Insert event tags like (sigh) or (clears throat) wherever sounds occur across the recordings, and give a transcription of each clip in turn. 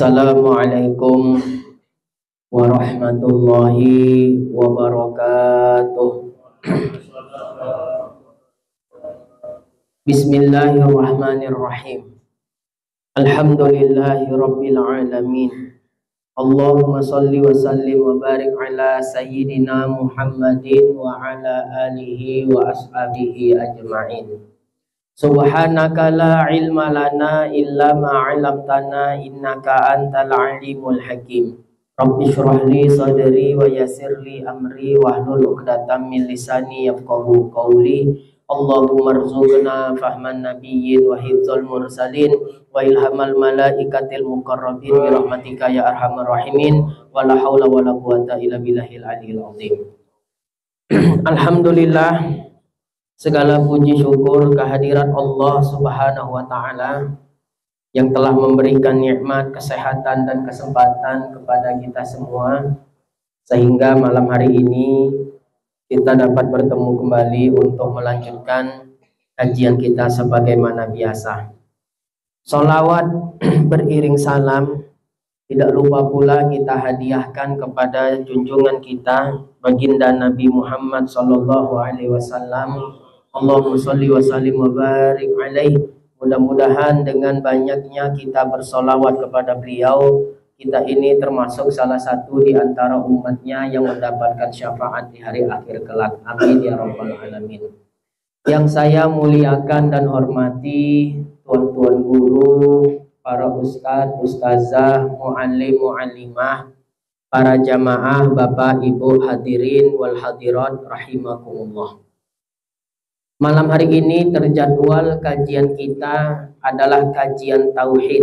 Assalamualaikum warahmatullahi wabarakatuh. Bismillahirrahmanirrahim. Alhamdulillahi rabbil alamin. Allahumma salli wa sallim wa barik ala sayyidina Muhammadin wa ala alihi wa ashabihi ajma'in. Subhanaka la ilma lana illa ma 'allamtana innaka antal alimul hakim. Rabbi shrah li wa yassir li amri wahlul 'uqdatam min lisani yafqahu qawli. Allahumma rzuqna fahman nabiyyin wa hifdzal mursalin wa ilhamal malaikatil muqarrabin bi rahmatika ya arhamar rahimin wa la haula wa la quwata illa billahil aliyil azim. (clears throat) Alhamdulillah Segala puji syukur kehadiran Allah Subhanahu wa taala yang telah memberikan nikmat, kesehatan dan kesempatan kepada kita semua sehingga malam hari ini kita dapat bertemu kembali untuk melanjutkan kajian kita sebagaimana biasa. Solawat (clears throat) beriring salam tidak lupa pula kita hadiahkan kepada junjungan kita baginda Nabi Muhammad Sallallahu Alaihi Wasallam Allahumma sholli wa sallim wa barik alaih. Mudah-mudahan dengan banyaknya kita bersolawat kepada beliau, kita ini termasuk salah satu di antara umatnya yang mendapatkan syafaat di hari akhir kelak. Amin ya rabbal alamin. Yang saya muliakan dan hormati tuan-tuan guru, para ustadz, ustazah, muallim, muallimah, para jamaah, bapak, ibu, hadirin, wal hadirat, rahimakumullah. Malam hari ini terjadwal kajian kita adalah kajian tauhid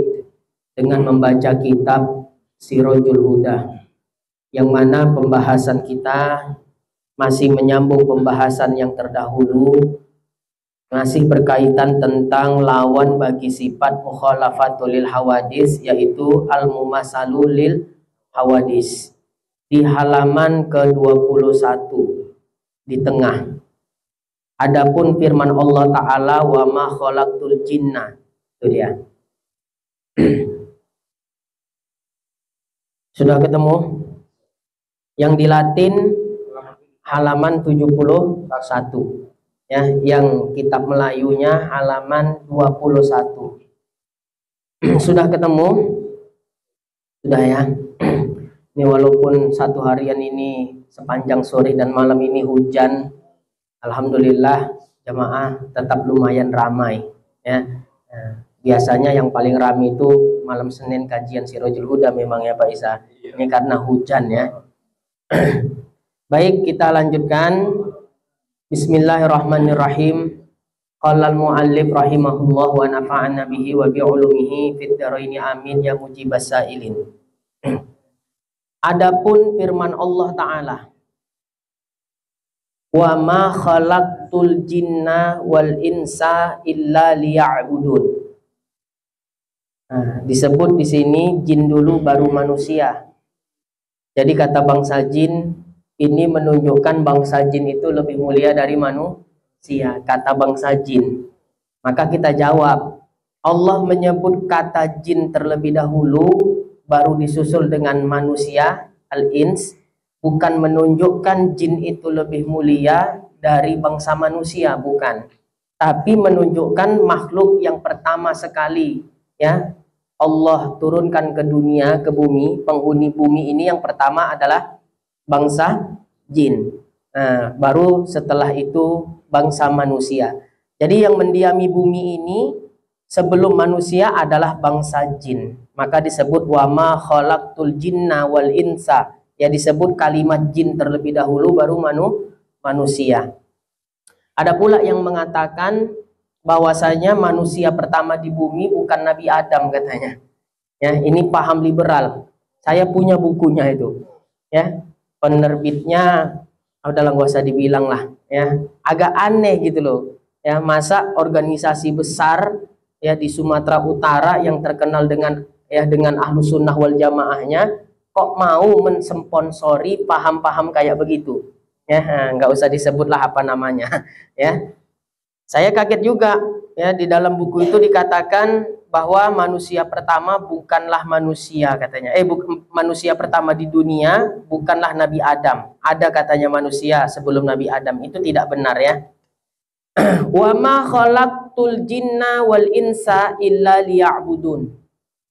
dengan membaca kitab Sirojul Huda yang mana pembahasan kita masih menyambung pembahasan yang terdahulu masih berkaitan tentang lawan bagi sifat mukhalafatul lil hawadis yaitu al mumasalu lil hawadis di halaman ke-21 di tengah Adapun firman Allah Ta'ala wa ma khalaqtul jinna. Itu dia. (clears throat) Sudah ketemu? Yang di Latin halaman 71. Ya, yang kitab Melayunya halaman 21. (clears throat) Sudah ketemu? Sudah ya. (clears throat) Ini walaupun satu harian ini sepanjang sore dan malam ini hujan Alhamdulillah jamaah tetap lumayan ramai ya. Nah, biasanya yang paling ramai itu malam Senin kajian Sirojul Huda memang ya Pak Isa. Iya. Ini karena hujan ya. (clears throat) Baik, kita lanjutkan. Bismillahirrahmanirrahim. Qala al-muallif rahimahullah wa nafa'ana bihi wa bi'ulumihi fit fid dharaini amin ya mujibasailin. sa'ilin. (clears throat) Adapun firman Allah taala wa ma khalaqtul jinna wal insa illa liya'budun. Nah, disebut di sini jin dulu baru manusia. Jadi kata bangsa jin ini menunjukkan bangsa jin itu lebih mulia dari manusia, kata bangsa jin. Maka kita jawab, Allah menyebut kata jin terlebih dahulu baru disusul dengan manusia al-ins bukan menunjukkan jin itu lebih mulia dari bangsa manusia, bukan. Tapi menunjukkan makhluk yang pertama sekali, ya. Allah turunkan ke dunia, ke bumi, penghuni bumi ini yang pertama adalah bangsa jin. Nah, baru setelah itu bangsa manusia. Jadi yang mendiami bumi ini sebelum manusia adalah bangsa jin. Maka disebut wama khalaqtul jinna wal insa ya disebut kalimat jin terlebih dahulu baru manu manusia. Ada pula yang mengatakan bahwasanya manusia pertama di bumi bukan Nabi Adam katanya. Ya, ini paham liberal. Saya punya bukunya itu. Ya, penerbitnya udahlah gak usah dibilang lah ya. Agak aneh gitu loh. Ya, masa organisasi besar ya di Sumatera Utara yang terkenal dengan ya dengan Ahlus Sunnah wal Jamaahnya kok mau mensponsori paham-paham kayak begitu ya nggak usah disebutlah apa namanya (laughs) ya saya kaget juga ya di dalam buku itu dikatakan bahwa manusia pertama bukanlah manusia katanya eh manusia pertama di dunia bukanlah Nabi Adam ada katanya manusia sebelum Nabi Adam itu tidak benar ya (clears throat) wa ma khalaqtul jinna wal insa illa liya'budun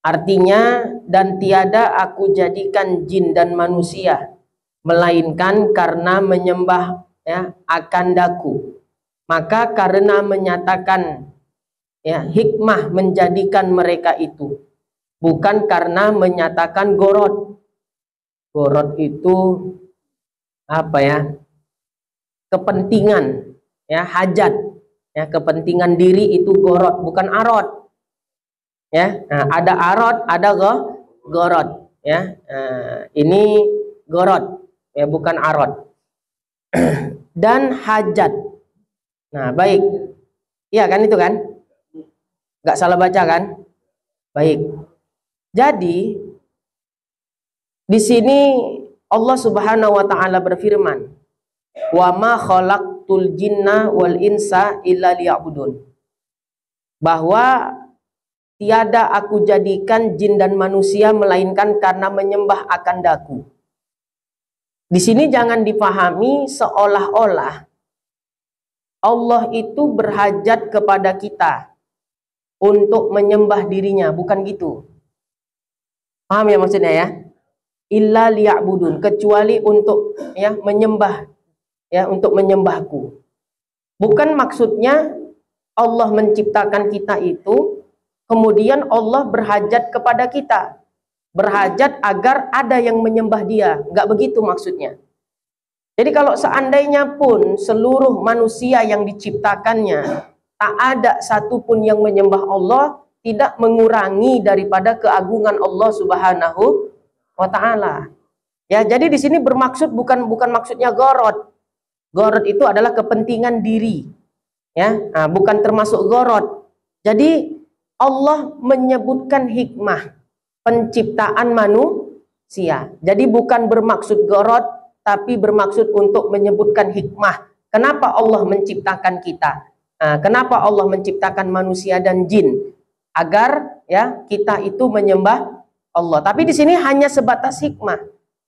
Artinya, dan tiada aku jadikan jin dan manusia, melainkan karena menyembah ya, akan daku. Maka karena menyatakan ya, hikmah menjadikan mereka itu. Bukan karena menyatakan gorot. Gorot itu apa ya? Kepentingan, ya hajat, ya kepentingan diri itu gorot, bukan arot ya eh, ada arot ada go gorot ya eh, ini gorot ya bukan arot (clears throat) dan hajat nah baik iya kan itu kan nggak salah baca kan baik jadi di sini Allah Subhanahu wa taala berfirman wa ma khalaqtul jinna wal insa illa liya'budun bahwa Tiada aku jadikan jin dan manusia melainkan karena menyembah akan daku. Di sini jangan dipahami seolah-olah Allah itu berhajat kepada kita untuk menyembah dirinya, bukan gitu. Paham ya maksudnya ya? Illa liya'budun, kecuali untuk ya menyembah ya untuk menyembahku. Bukan maksudnya Allah menciptakan kita itu Kemudian Allah berhajat kepada kita. Berhajat agar ada yang menyembah dia. Enggak begitu maksudnya. Jadi kalau seandainya pun seluruh manusia yang diciptakannya tak ada satupun yang menyembah Allah, tidak mengurangi daripada keagungan Allah Subhanahu wa taala. Ya, jadi di sini bermaksud bukan bukan maksudnya gorot. Gorot itu adalah kepentingan diri. Ya, nah, bukan termasuk gorot. Jadi Allah menyebutkan hikmah penciptaan manusia. Jadi bukan bermaksud gorot, tapi bermaksud untuk menyebutkan hikmah. Kenapa Allah menciptakan kita? Nah, kenapa Allah menciptakan manusia dan jin? Agar ya kita itu menyembah Allah. Tapi di sini hanya sebatas hikmah,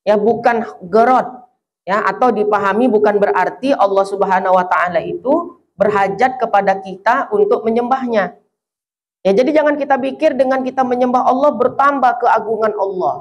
ya bukan gerot, ya atau dipahami bukan berarti Allah Subhanahu Wa Taala itu berhajat kepada kita untuk menyembahnya. Ya, jadi jangan kita pikir dengan kita menyembah Allah bertambah keagungan Allah.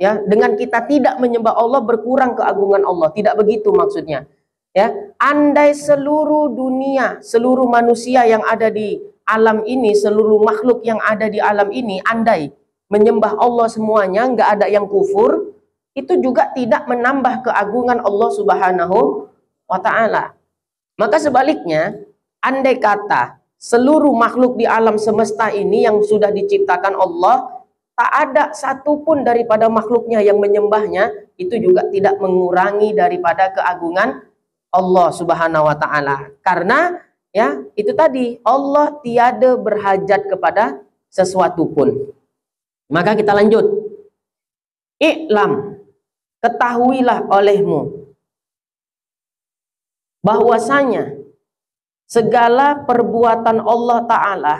Ya, dengan kita tidak menyembah Allah berkurang keagungan Allah. Tidak begitu maksudnya. Ya, andai seluruh dunia, seluruh manusia yang ada di alam ini, seluruh makhluk yang ada di alam ini, andai menyembah Allah semuanya, nggak ada yang kufur, itu juga tidak menambah keagungan Allah Subhanahu wa taala. Maka sebaliknya, andai kata seluruh makhluk di alam semesta ini yang sudah diciptakan Allah tak ada satupun daripada makhluknya yang menyembahnya itu juga tidak mengurangi daripada keagungan Allah subhanahu wa ta'ala karena ya itu tadi Allah tiada berhajat kepada sesuatu pun maka kita lanjut iklam ketahuilah olehmu bahwasanya segala perbuatan Allah Ta'ala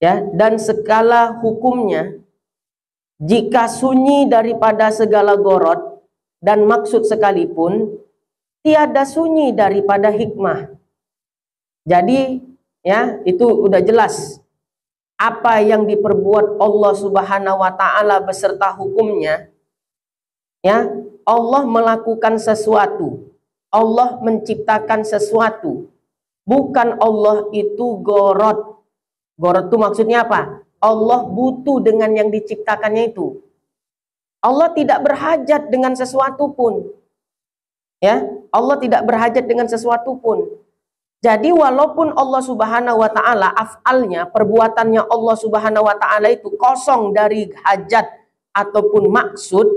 ya dan segala hukumnya jika sunyi daripada segala gorot dan maksud sekalipun tiada sunyi daripada hikmah jadi ya itu udah jelas apa yang diperbuat Allah Subhanahu wa taala beserta hukumnya ya Allah melakukan sesuatu Allah menciptakan sesuatu. Bukan Allah itu gorot. Gorot itu maksudnya apa? Allah butuh dengan yang diciptakannya itu. Allah tidak berhajat dengan sesuatu pun. Ya, Allah tidak berhajat dengan sesuatu pun. Jadi walaupun Allah Subhanahu wa taala afalnya, perbuatannya Allah Subhanahu wa taala itu kosong dari hajat ataupun maksud,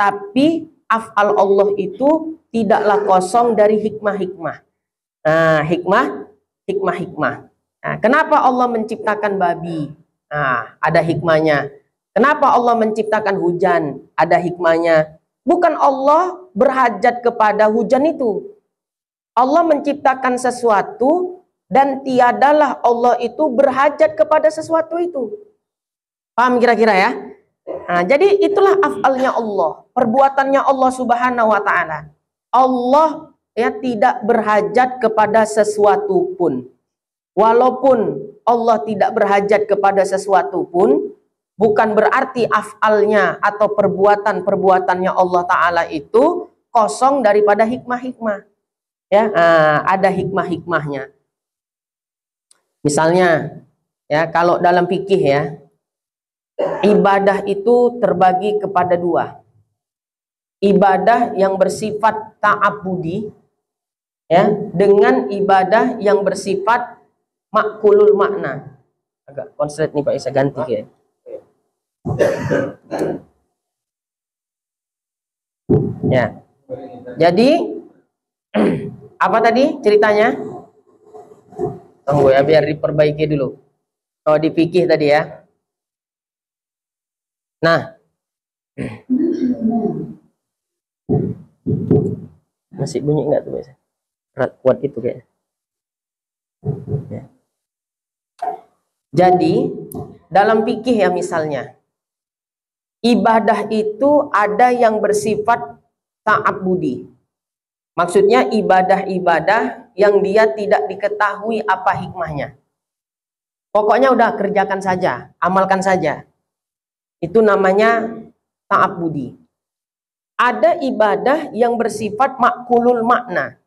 tapi afal Allah itu tidaklah kosong dari hikmah-hikmah. Nah, hikmah, hikmah-hikmah. Nah, kenapa Allah menciptakan babi? Nah, ada hikmahnya. Kenapa Allah menciptakan hujan? Ada hikmahnya. Bukan Allah berhajat kepada hujan itu. Allah menciptakan sesuatu dan tiadalah Allah itu berhajat kepada sesuatu itu. Paham kira-kira ya? Nah, jadi itulah afalnya Allah, perbuatannya Allah Subhanahu wa taala. Allah ya tidak berhajat kepada sesuatu pun. Walaupun Allah tidak berhajat kepada sesuatu pun, bukan berarti afalnya atau perbuatan-perbuatannya Allah Ta'ala itu kosong daripada hikmah-hikmah. Ya, ah, ada hikmah-hikmahnya. Misalnya, ya kalau dalam fikih ya, ibadah itu terbagi kepada dua ibadah yang bersifat ta'abudi ya dengan ibadah yang bersifat makulul makna agak konslet nih Pak Isa ganti ya ya jadi (clears throat) apa tadi ceritanya tunggu ya biar diperbaiki dulu oh dipikir tadi ya nah masih bunyi nggak tuh biasa erat kuat itu kayaknya ya. jadi dalam pikih ya misalnya ibadah itu ada yang bersifat taat budi maksudnya ibadah-ibadah yang dia tidak diketahui apa hikmahnya pokoknya udah kerjakan saja amalkan saja itu namanya taat budi ada ibadah yang bersifat makulul makna.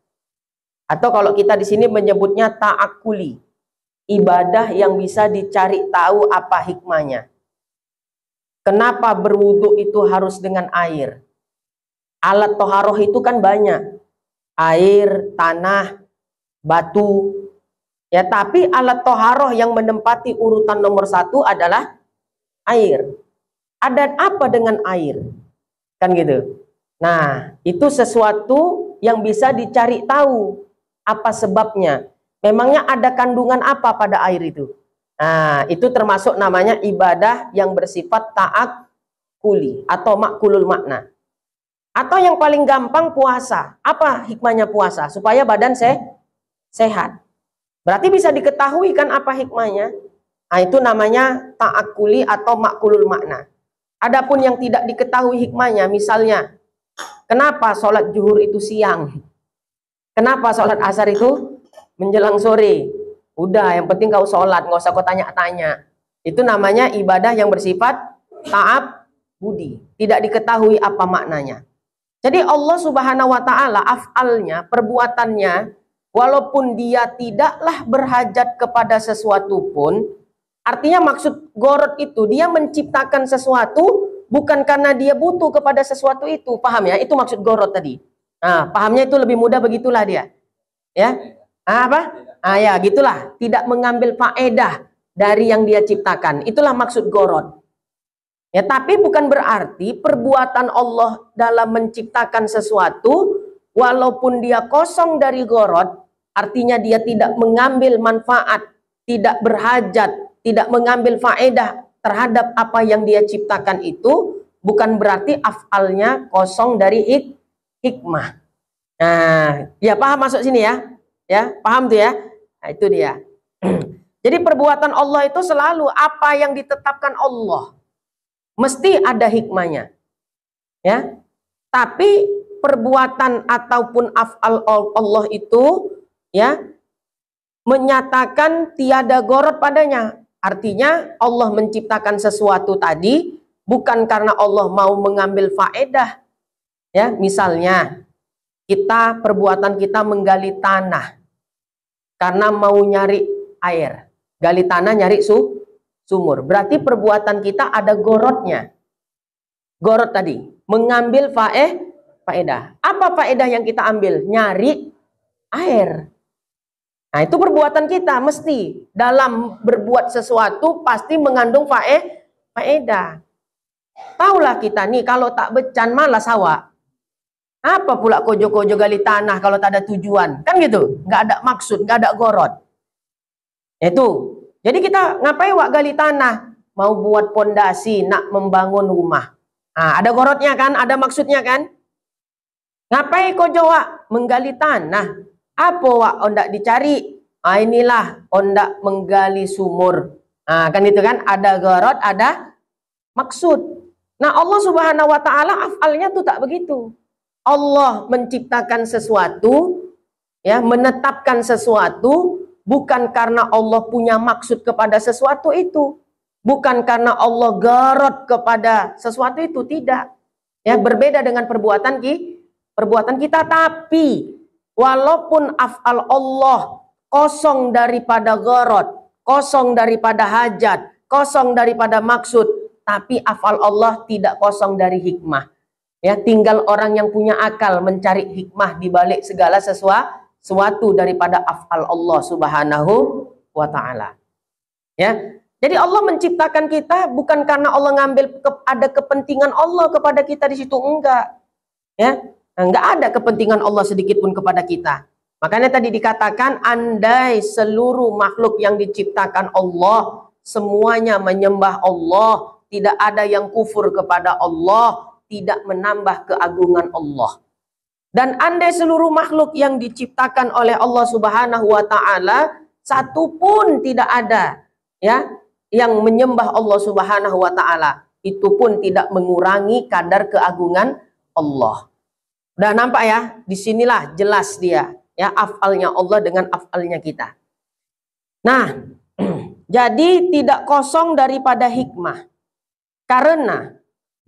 Atau kalau kita di sini menyebutnya ta'akuli. Ibadah yang bisa dicari tahu apa hikmahnya. Kenapa berwudhu itu harus dengan air? Alat toharoh itu kan banyak. Air, tanah, batu. Ya, tapi alat toharoh yang menempati urutan nomor satu adalah air. Ada apa dengan air? Kan gitu. Nah, itu sesuatu yang bisa dicari tahu apa sebabnya. Memangnya ada kandungan apa pada air itu? Nah, itu termasuk namanya ibadah yang bersifat taat kuli atau makulul makna. Atau yang paling gampang puasa. Apa hikmahnya puasa? Supaya badan se sehat. Berarti bisa diketahui kan apa hikmahnya? Nah, itu namanya taat kuli atau makulul makna. Adapun yang tidak diketahui hikmahnya, misalnya Kenapa sholat zuhur itu siang? Kenapa sholat asar itu menjelang sore? Udah, yang penting kau sholat, nggak usah kau tanya-tanya. Itu namanya ibadah yang bersifat taab budi. Tidak diketahui apa maknanya. Jadi Allah subhanahu wa ta'ala, afalnya, perbuatannya, walaupun dia tidaklah berhajat kepada sesuatu pun, artinya maksud gorot itu, dia menciptakan sesuatu bukan karena dia butuh kepada sesuatu itu. Paham ya? Itu maksud gorot tadi. Nah, pahamnya itu lebih mudah begitulah dia. Ya. Ah, apa? Ah ya, gitulah. Tidak mengambil faedah dari yang dia ciptakan. Itulah maksud gorot. Ya, tapi bukan berarti perbuatan Allah dalam menciptakan sesuatu walaupun dia kosong dari gorot, artinya dia tidak mengambil manfaat, tidak berhajat, tidak mengambil faedah terhadap apa yang dia ciptakan itu bukan berarti afalnya kosong dari hik hikmah. Nah, ya paham masuk sini ya? Ya, paham tuh ya? Nah, itu dia. (clears throat) Jadi perbuatan Allah itu selalu apa yang ditetapkan Allah mesti ada hikmahnya. Ya. Tapi perbuatan ataupun afal Allah itu ya menyatakan tiada gorot padanya Artinya Allah menciptakan sesuatu tadi bukan karena Allah mau mengambil faedah. Ya, misalnya kita perbuatan kita menggali tanah karena mau nyari air. Gali tanah nyari su sumur. Berarti perbuatan kita ada gorotnya. Gorot tadi, mengambil faedah. Apa faedah yang kita ambil? Nyari air. Nah, itu perbuatan kita mesti dalam berbuat sesuatu pasti mengandung fae faedah. Taulah kita nih kalau tak becan malas hawa. Apa pula kojo-kojo gali tanah kalau tak ada tujuan? Kan gitu, Gak ada maksud, gak ada gorot. Itu. Jadi kita ngapain wak gali tanah? Mau buat pondasi, nak membangun rumah. Nah, ada gorotnya kan, ada maksudnya kan? Ngapain kojo wak menggali tanah? Apa wak ondak oh, dicari? Ah inilah ondak oh, menggali sumur. Ah kan itu kan ada gorot, ada maksud. Nah Allah subhanahu wa ta'ala afalnya tuh tak begitu. Allah menciptakan sesuatu, ya menetapkan sesuatu, bukan karena Allah punya maksud kepada sesuatu itu. Bukan karena Allah garot kepada sesuatu itu, tidak. Ya berbeda dengan perbuatan ki, perbuatan kita, tapi walaupun af'al Allah kosong daripada gorot, kosong daripada hajat, kosong daripada maksud, tapi af'al Allah tidak kosong dari hikmah. Ya, tinggal orang yang punya akal mencari hikmah di balik segala sesuatu daripada af'al Allah Subhanahu wa taala. Ya. Jadi Allah menciptakan kita bukan karena Allah ngambil ke, ada kepentingan Allah kepada kita di situ enggak. Ya. Enggak nah, ada kepentingan Allah sedikit pun kepada kita. Makanya tadi dikatakan, andai seluruh makhluk yang diciptakan Allah, semuanya menyembah Allah, tidak ada yang kufur kepada Allah, tidak menambah keagungan Allah. Dan andai seluruh makhluk yang diciptakan oleh Allah Subhanahu wa taala satu pun tidak ada ya yang menyembah Allah Subhanahu wa taala, itu pun tidak mengurangi kadar keagungan Allah. Nah, nampak ya, disinilah jelas dia ya afalnya Allah dengan afalnya kita. Nah, (clears throat) jadi tidak kosong daripada hikmah. Karena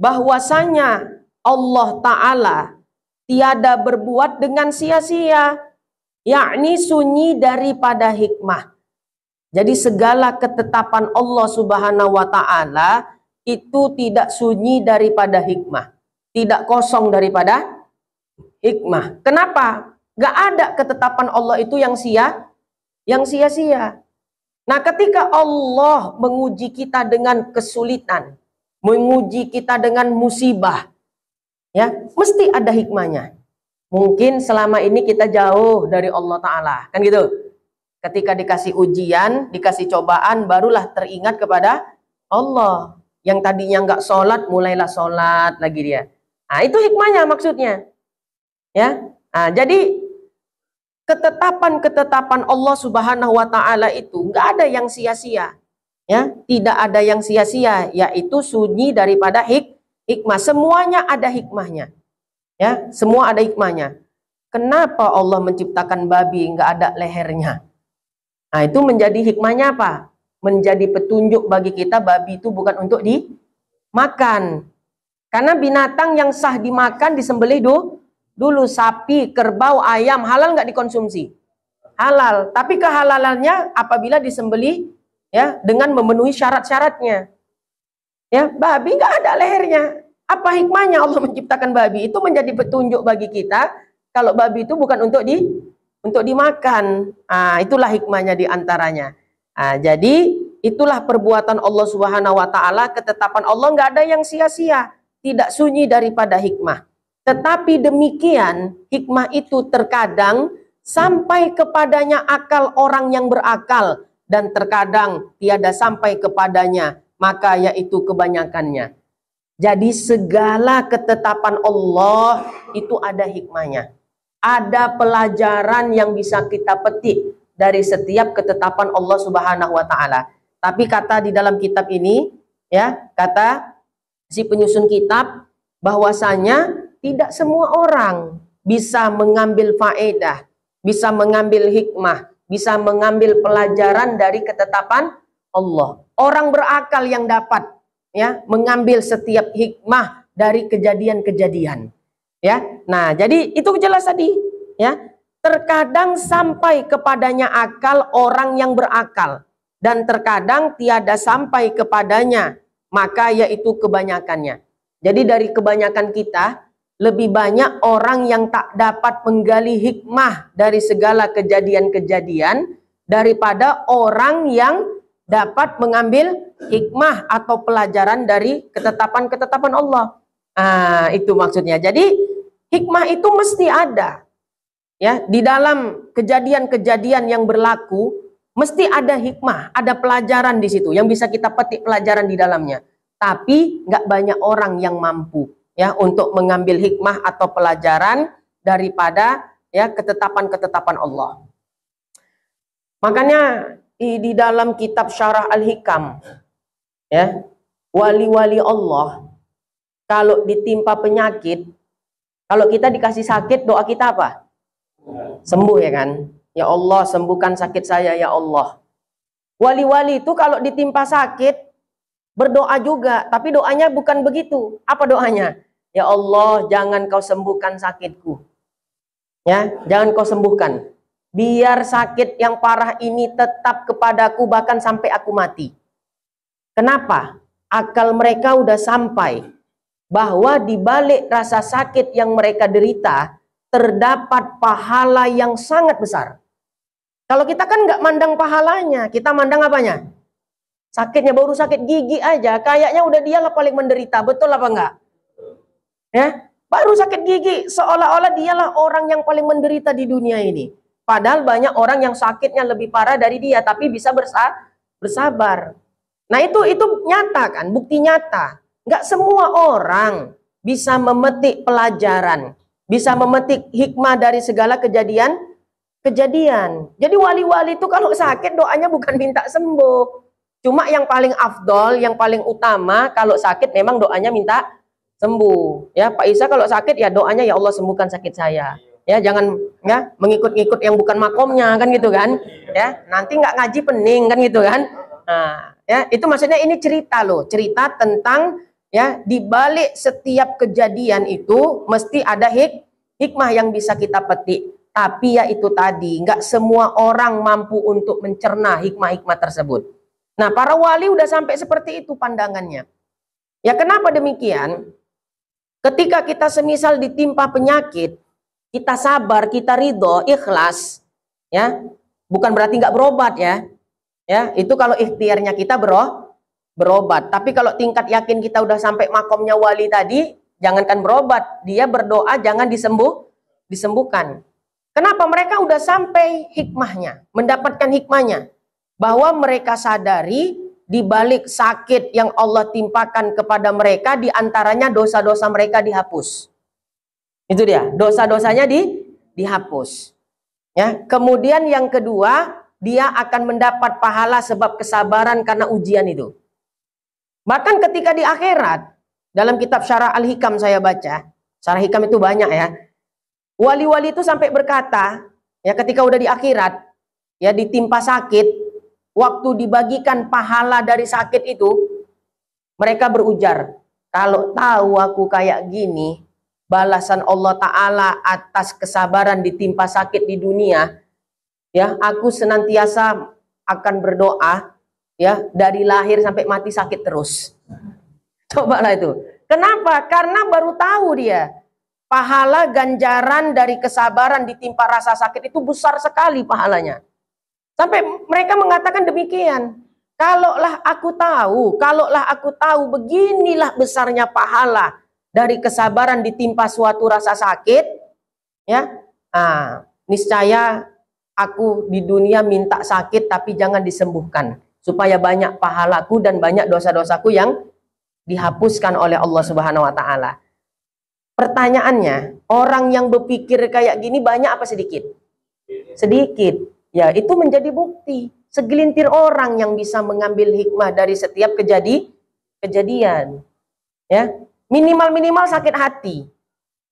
bahwasanya Allah Ta'ala tiada berbuat dengan sia-sia, yakni sunyi daripada hikmah. Jadi segala ketetapan Allah Subhanahu wa taala itu tidak sunyi daripada hikmah, tidak kosong daripada hikmah. Kenapa? Gak ada ketetapan Allah itu yang sia, yang sia-sia. Nah, ketika Allah menguji kita dengan kesulitan, menguji kita dengan musibah, ya mesti ada hikmahnya. Mungkin selama ini kita jauh dari Allah Taala, kan gitu. Ketika dikasih ujian, dikasih cobaan, barulah teringat kepada Allah. Yang tadinya nggak sholat, mulailah sholat lagi dia. Nah, itu hikmahnya maksudnya. Ya. Nah, jadi ketetapan-ketetapan Allah Subhanahu wa taala itu enggak ada yang sia-sia. Ya, tidak ada yang sia-sia yaitu sunyi daripada hik hikmah. Semuanya ada hikmahnya. Ya, semua ada hikmahnya. Kenapa Allah menciptakan babi enggak ada lehernya? Nah, itu menjadi hikmahnya apa? Menjadi petunjuk bagi kita babi itu bukan untuk dimakan. Karena binatang yang sah dimakan disembelih dulu dulu sapi, kerbau, ayam halal nggak dikonsumsi? Halal. Tapi kehalalannya apabila disembeli ya dengan memenuhi syarat-syaratnya. Ya, babi nggak ada lehernya. Apa hikmahnya Allah (laughs) menciptakan babi? Itu menjadi petunjuk bagi kita kalau babi itu bukan untuk di untuk dimakan. Ah, itulah hikmahnya diantaranya. Ah, jadi itulah perbuatan Allah Subhanahu wa taala, ketetapan Allah nggak ada yang sia-sia, tidak sunyi daripada hikmah. Tetapi demikian, hikmah itu terkadang sampai kepadanya akal orang yang berakal dan terkadang tiada sampai kepadanya, maka yaitu kebanyakannya. Jadi segala ketetapan Allah itu ada hikmahnya. Ada pelajaran yang bisa kita petik dari setiap ketetapan Allah Subhanahu wa taala. Tapi kata di dalam kitab ini ya, kata si penyusun kitab bahwasanya tidak semua orang bisa mengambil faedah, bisa mengambil hikmah, bisa mengambil pelajaran dari ketetapan Allah. Orang berakal yang dapat ya mengambil setiap hikmah dari kejadian-kejadian. Ya. Nah, jadi itu jelas tadi, ya. Terkadang sampai kepadanya akal orang yang berakal dan terkadang tiada sampai kepadanya, maka yaitu kebanyakannya. Jadi dari kebanyakan kita lebih banyak orang yang tak dapat menggali hikmah dari segala kejadian-kejadian daripada orang yang dapat mengambil hikmah atau pelajaran dari ketetapan-ketetapan Allah. Ah, itu maksudnya. Jadi hikmah itu mesti ada. Ya, di dalam kejadian-kejadian yang berlaku mesti ada hikmah, ada pelajaran di situ yang bisa kita petik pelajaran di dalamnya. Tapi nggak banyak orang yang mampu ya untuk mengambil hikmah atau pelajaran daripada ya ketetapan-ketetapan Allah. Makanya di, di dalam kitab Syarah Al-Hikam ya, wali-wali Allah kalau ditimpa penyakit, kalau kita dikasih sakit doa kita apa? Sembuh ya kan? Ya Allah sembuhkan sakit saya ya Allah. Wali-wali itu kalau ditimpa sakit Berdoa juga, tapi doanya bukan begitu. Apa doanya? Ya Allah, jangan kau sembuhkan sakitku. Ya, jangan kau sembuhkan. Biar sakit yang parah ini tetap kepadaku bahkan sampai aku mati. Kenapa? Akal mereka udah sampai bahwa di balik rasa sakit yang mereka derita terdapat pahala yang sangat besar. Kalau kita kan nggak mandang pahalanya, kita mandang apanya? Sakitnya baru sakit gigi aja, kayaknya udah dialah paling menderita, betul apa enggak? Ya, baru sakit gigi seolah-olah dialah orang yang paling menderita di dunia ini. Padahal banyak orang yang sakitnya lebih parah dari dia, tapi bisa bersabar. Nah itu itu nyata kan, bukti nyata. Enggak semua orang bisa memetik pelajaran, bisa memetik hikmah dari segala kejadian kejadian. Jadi wali-wali itu kalau sakit doanya bukan minta sembuh, Cuma yang paling afdol, yang paling utama kalau sakit memang doanya minta sembuh. Ya, Pak Isa kalau sakit ya doanya ya Allah sembuhkan sakit saya. Ya, jangan ya mengikut-ngikut yang bukan makomnya kan gitu kan. Iya. Ya, nanti nggak ngaji pening kan gitu kan. Nah, ya itu maksudnya ini cerita loh, cerita tentang ya di balik setiap kejadian itu mesti ada hik hikmah yang bisa kita petik. Tapi ya itu tadi, nggak semua orang mampu untuk mencerna hikmah-hikmah tersebut. Nah, para wali udah sampai seperti itu pandangannya. Ya, kenapa demikian? Ketika kita semisal ditimpa penyakit, kita sabar, kita ridho, ikhlas, ya. Bukan berarti nggak berobat ya. Ya, itu kalau ikhtiarnya kita bro, berobat. Tapi kalau tingkat yakin kita udah sampai makomnya wali tadi, jangankan berobat, dia berdoa jangan disembuh, disembuhkan. Kenapa mereka udah sampai hikmahnya, mendapatkan hikmahnya? bahwa mereka sadari di balik sakit yang Allah timpakan kepada mereka di antaranya dosa-dosa mereka dihapus. Itu dia, dosa-dosanya di dihapus. Ya, kemudian yang kedua, dia akan mendapat pahala sebab kesabaran karena ujian itu. Bahkan ketika di akhirat, dalam kitab Syarah Al-Hikam saya baca, Syarah Hikam itu banyak ya. Wali-wali itu sampai berkata, ya ketika udah di akhirat, ya ditimpa sakit, waktu dibagikan pahala dari sakit itu, mereka berujar, kalau tahu aku kayak gini, balasan Allah Ta'ala atas kesabaran ditimpa sakit di dunia, ya aku senantiasa akan berdoa, ya dari lahir sampai mati sakit terus. (laughs) Coba lah itu. Kenapa? Karena baru tahu dia pahala ganjaran dari kesabaran ditimpa rasa sakit itu besar sekali pahalanya. Sampai mereka mengatakan demikian. Kalaulah aku tahu, kalaulah aku tahu beginilah besarnya pahala dari kesabaran ditimpa suatu rasa sakit, ya. Nah, niscaya aku di dunia minta sakit tapi jangan disembuhkan supaya banyak pahalaku dan banyak dosa-dosaku yang dihapuskan oleh Allah Subhanahu wa taala. Pertanyaannya, orang yang berpikir kayak gini banyak apa sedikit? Sedikit. Ya, itu menjadi bukti. Segelintir orang yang bisa mengambil hikmah dari setiap kejadi kejadian. Ya, minimal-minimal sakit hati.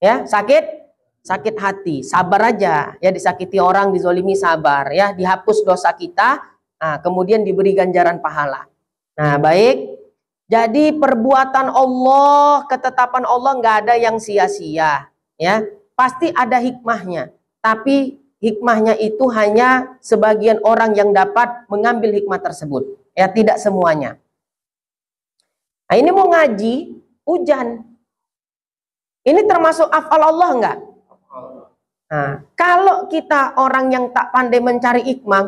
Ya, sakit sakit hati, sabar aja. Ya disakiti orang, dizolimi sabar, ya dihapus dosa kita, nah, kemudian diberi ganjaran pahala. Nah, baik. Jadi perbuatan Allah, ketetapan Allah nggak ada yang sia-sia, ya. Pasti ada hikmahnya. Tapi hikmahnya itu hanya sebagian orang yang dapat mengambil hikmah tersebut. Ya, tidak semuanya. Nah, ini mau ngaji, hujan. Ini termasuk afal Allah enggak? Nah, kalau kita orang yang tak pandai mencari hikmah,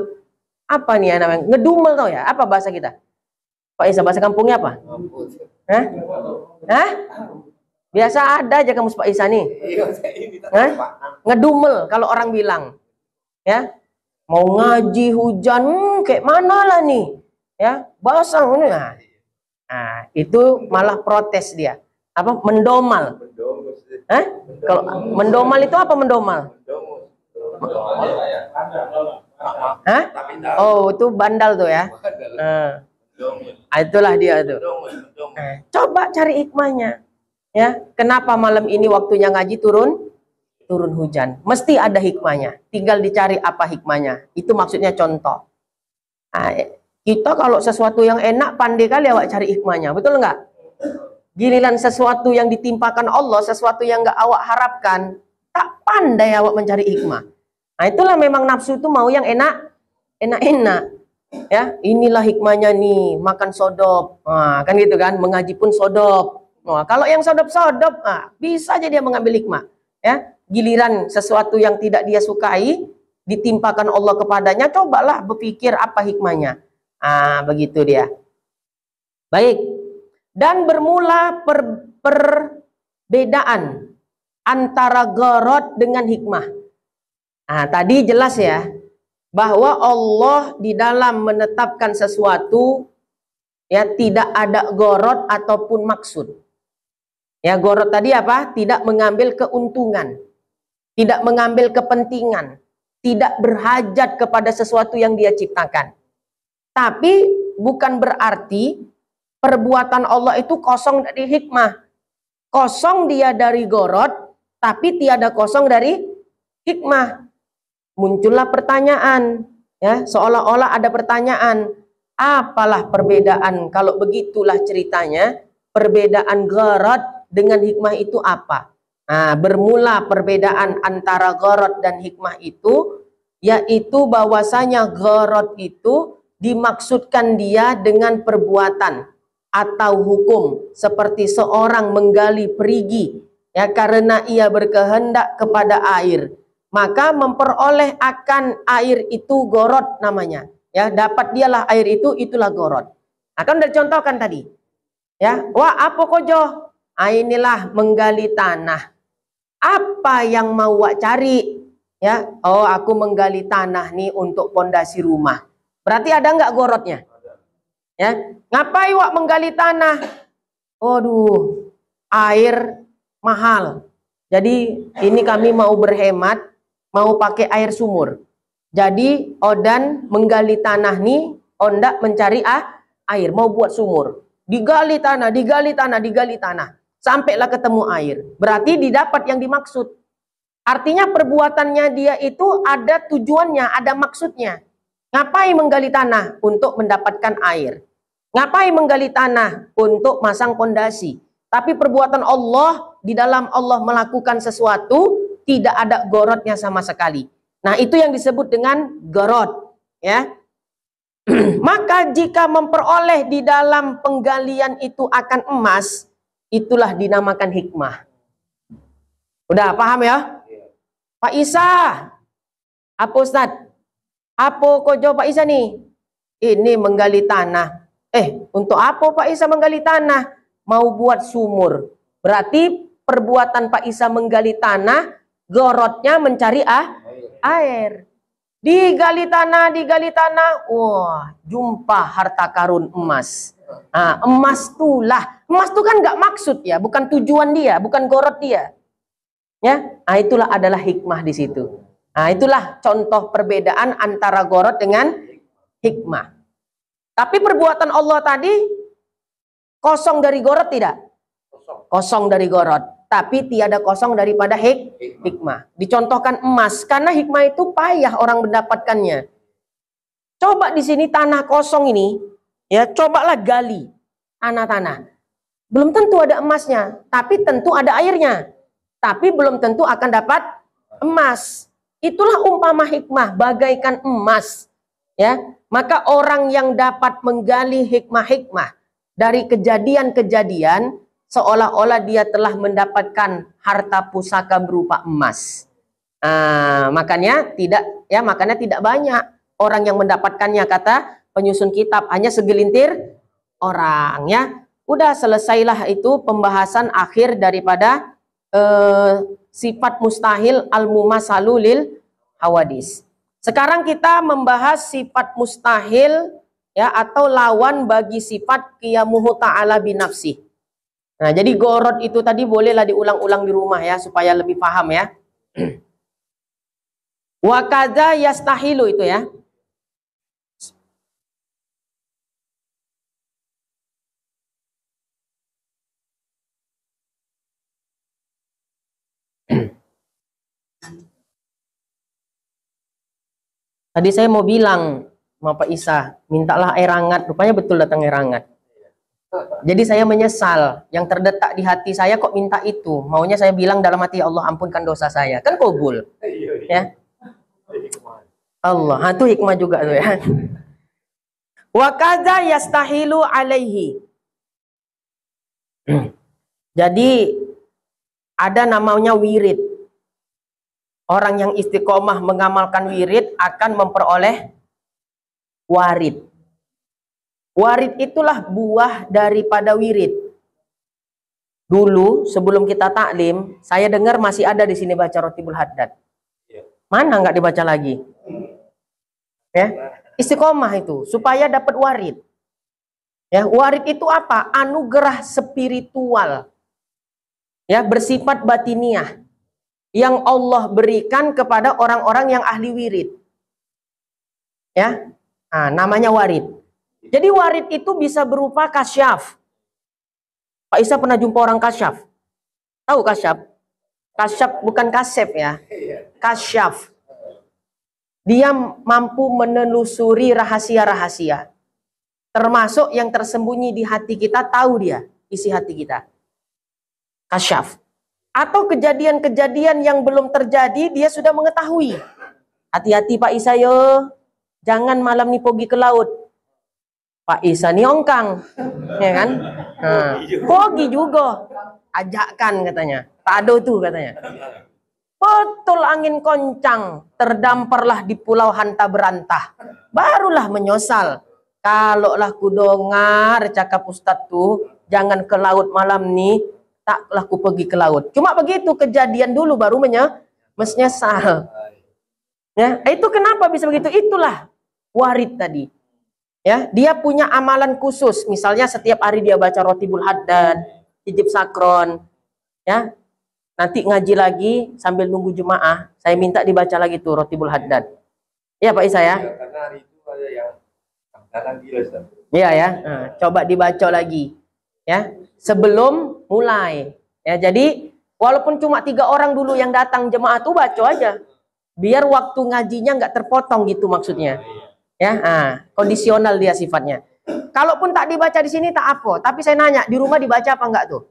apa nih ya namanya? Ngedumel tau ya? Apa bahasa kita? Pak Isa, bahasa kampungnya apa? Hah? Hah? Biasa ada aja kamu Pak Isa nih. Iya, Hah? Ngedumel kalau orang bilang ya mau ngaji hujan hmm, kayak mana lah nih ya basah ini nah. nah itu malah protes dia apa mendomal eh? kalau mendomal itu apa mendomal Hah? oh itu bandal tuh ya nah, itulah dia tuh nah, coba cari hikmahnya ya kenapa malam ini waktunya ngaji turun turun hujan. Mesti ada hikmahnya. Tinggal dicari apa hikmahnya. Itu maksudnya contoh. Nah, kita kalau sesuatu yang enak, pandai kali awak cari hikmahnya. Betul enggak? Giliran sesuatu yang ditimpakan Allah, sesuatu yang enggak awak harapkan, tak pandai awak mencari hikmah. Nah itulah memang nafsu itu mau yang enak, enak-enak. Ya, inilah hikmahnya nih, makan sodop. Nah, kan gitu kan, mengaji pun sodop. Nah, kalau yang sodop-sodop, nah, bisa jadi dia mengambil hikmah. Ya, giliran sesuatu yang tidak dia sukai ditimpakan Allah kepadanya, cobalah berpikir apa hikmahnya. Ah, begitu dia. Baik. Dan bermula per, perbedaan antara gorot dengan hikmah. Nah, tadi jelas ya bahwa Allah di dalam menetapkan sesuatu ya tidak ada gorot ataupun maksud. Ya gorot tadi apa? Tidak mengambil keuntungan tidak mengambil kepentingan, tidak berhajat kepada sesuatu yang dia ciptakan. Tapi bukan berarti perbuatan Allah itu kosong dari hikmah. Kosong dia dari gorot, tapi tiada kosong dari hikmah. Muncullah pertanyaan, ya seolah-olah ada pertanyaan, apalah perbedaan kalau begitulah ceritanya, perbedaan gorot dengan hikmah itu apa? Nah, bermula perbedaan antara gorot dan hikmah itu, yaitu bahwasanya gorot itu dimaksudkan dia dengan perbuatan atau hukum seperti seorang menggali perigi ya karena ia berkehendak kepada air maka memperoleh akan air itu gorot namanya ya dapat dialah air itu itulah gorot akan nah, kan dicontohkan tadi ya wah apa kojo ah, inilah menggali tanah apa yang mau Wak cari? Ya, oh aku menggali tanah nih untuk pondasi rumah. Berarti ada nggak gorotnya? Ya, ngapain Wak menggali tanah? Waduh, air mahal. Jadi ini kami mau berhemat, mau pakai air sumur. Jadi Odan menggali tanah nih, Onda mencari ah, air, mau buat sumur. Digali tanah, digali tanah, digali tanah sampailah ketemu air. Berarti didapat yang dimaksud. Artinya perbuatannya dia itu ada tujuannya, ada maksudnya. Ngapain menggali tanah? Untuk mendapatkan air. Ngapain menggali tanah? Untuk masang pondasi. Tapi perbuatan Allah, di dalam Allah melakukan sesuatu, tidak ada gorotnya sama sekali. Nah itu yang disebut dengan gorot. Ya, (clears throat) maka jika memperoleh di dalam penggalian itu akan emas, Itulah dinamakan hikmah. Udah paham ya? Pak Isa. Apa Ustaz? Apa kau jawab Pak Isa nih? Ini menggali tanah. Eh, untuk apa Pak Isa menggali tanah? Mau buat sumur. Berarti perbuatan Pak Isa menggali tanah, gorotnya mencari ah, air. Digali tanah, digali tanah. Wah, jumpa harta karun emas. Ah emas lah. Emas itu kan nggak maksud ya, bukan tujuan dia, bukan gorot dia. Ya, nah, itulah adalah hikmah di situ. Nah, itulah contoh perbedaan antara gorot dengan hikmah. Tapi perbuatan Allah tadi kosong dari gorot tidak? Kosong dari gorot. Tapi tiada kosong daripada hik hikmah. Dicontohkan emas karena hikmah itu payah orang mendapatkannya. Coba di sini tanah kosong ini Ya, cobalah gali tanah tanah. Belum tentu ada emasnya, tapi tentu ada airnya. Tapi belum tentu akan dapat emas. Itulah umpama hikmah bagaikan emas. Ya, maka orang yang dapat menggali hikmah-hikmah dari kejadian-kejadian seolah-olah dia telah mendapatkan harta pusaka berupa emas. Uh, makanya tidak ya makanya tidak banyak orang yang mendapatkannya kata penyusun kitab, hanya segelintir orang ya. Udah selesailah itu pembahasan akhir daripada eh, sifat mustahil al mumasalulil hawadis. Sekarang kita membahas sifat mustahil ya atau lawan bagi sifat qiyamuhu ta'ala binafsi. Nah, jadi gorot itu tadi bolehlah diulang-ulang di rumah ya supaya lebih paham ya. (clears throat) Wakada yastahilu itu ya. Tadi saya mau bilang, Pak Isa, mintalah air hangat. Rupanya betul datang air hangat. Jadi saya menyesal yang terdetak di hati saya kok minta itu. Maunya saya bilang dalam hati Allah ampunkan dosa saya. Kan kubul. Ya. Allah, ha, itu hikmah juga tuh ya. Wa kaza yastahilu alaihi. (clears throat) Jadi ada namanya wirid. Orang yang istiqomah mengamalkan wirid akan memperoleh warid. Warid itulah buah daripada wirid. Dulu sebelum kita taklim, saya dengar masih ada di sini baca roti bulhadat. Ya. Mana nggak dibaca lagi? Ya, nah. istiqomah itu supaya dapat warid. Ya, warid itu apa? Anugerah spiritual. Ya, bersifat batiniah yang Allah berikan kepada orang-orang yang ahli wirid. Ya. Nah, namanya warid. Jadi warid itu bisa berupa kasyaf. Pak Isa pernah jumpa orang kasyaf? Tahu kasyaf? Kasyaf bukan kasep ya. Kasyaf. Dia mampu menelusuri rahasia-rahasia. Termasuk yang tersembunyi di hati kita tahu dia isi hati kita. Kasyaf atau kejadian-kejadian yang belum terjadi dia sudah mengetahui. Hati-hati Pak Isa yo. Jangan malam ni pergi ke laut. Pak Isa ni ongkang. Ya kan? Nah, pergi juga. Ajakkan katanya. Tak ada tu katanya. Betul angin koncang, terdamparlah di pulau hanta berantah. Barulah menyosal. lah ku dengar cakap ustaz tu, jangan ke laut malam ni, taklah ku pergi ke laut. Cuma begitu kejadian dulu baru menye, menyesal. Ya, itu kenapa bisa begitu? Itulah warid tadi. Ya, dia punya amalan khusus. Misalnya setiap hari dia baca roti bulhad dan hijab sakron. Ya, nanti ngaji lagi sambil nunggu jemaah. Saya minta dibaca lagi tuh bulhad haddad. Ya Pak Isa ya. Iya, karena hari itu ada yang Iya ya. Nah, coba dibaca lagi. Ya, sebelum mulai. Ya, jadi walaupun cuma tiga orang dulu yang datang jemaah tuh baca aja. Biar waktu ngajinya nggak terpotong gitu maksudnya. Ah, iya. Ya, nah, kondisional dia sifatnya. Kalaupun tak dibaca di sini tak apa, tapi saya nanya di rumah dibaca apa enggak tuh?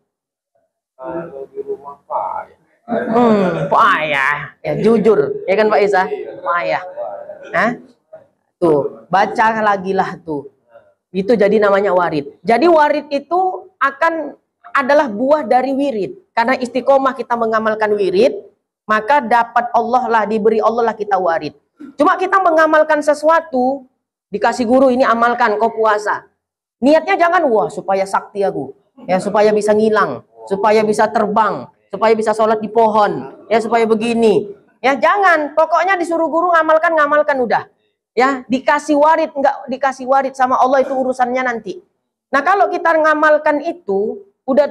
hmm, di rumah ya. Hmm, ya. ya jujur, ya kan Pak Isa? ayah ya. Hah? Tuh, baca lagi lah tuh. Itu jadi namanya warid. Jadi warid itu akan adalah buah dari wirid. Karena istiqomah kita mengamalkan wirid, maka dapat Allah lah, diberi Allah lah kita warid. Cuma kita mengamalkan sesuatu, dikasih guru ini amalkan, kau puasa. Niatnya jangan, wah supaya sakti aku. Ya, supaya bisa ngilang, supaya bisa terbang, supaya bisa sholat di pohon, ya supaya begini. Ya jangan, pokoknya disuruh guru ngamalkan, ngamalkan udah. Ya, dikasih warid, enggak dikasih warid sama Allah itu urusannya nanti. Nah kalau kita ngamalkan itu, udah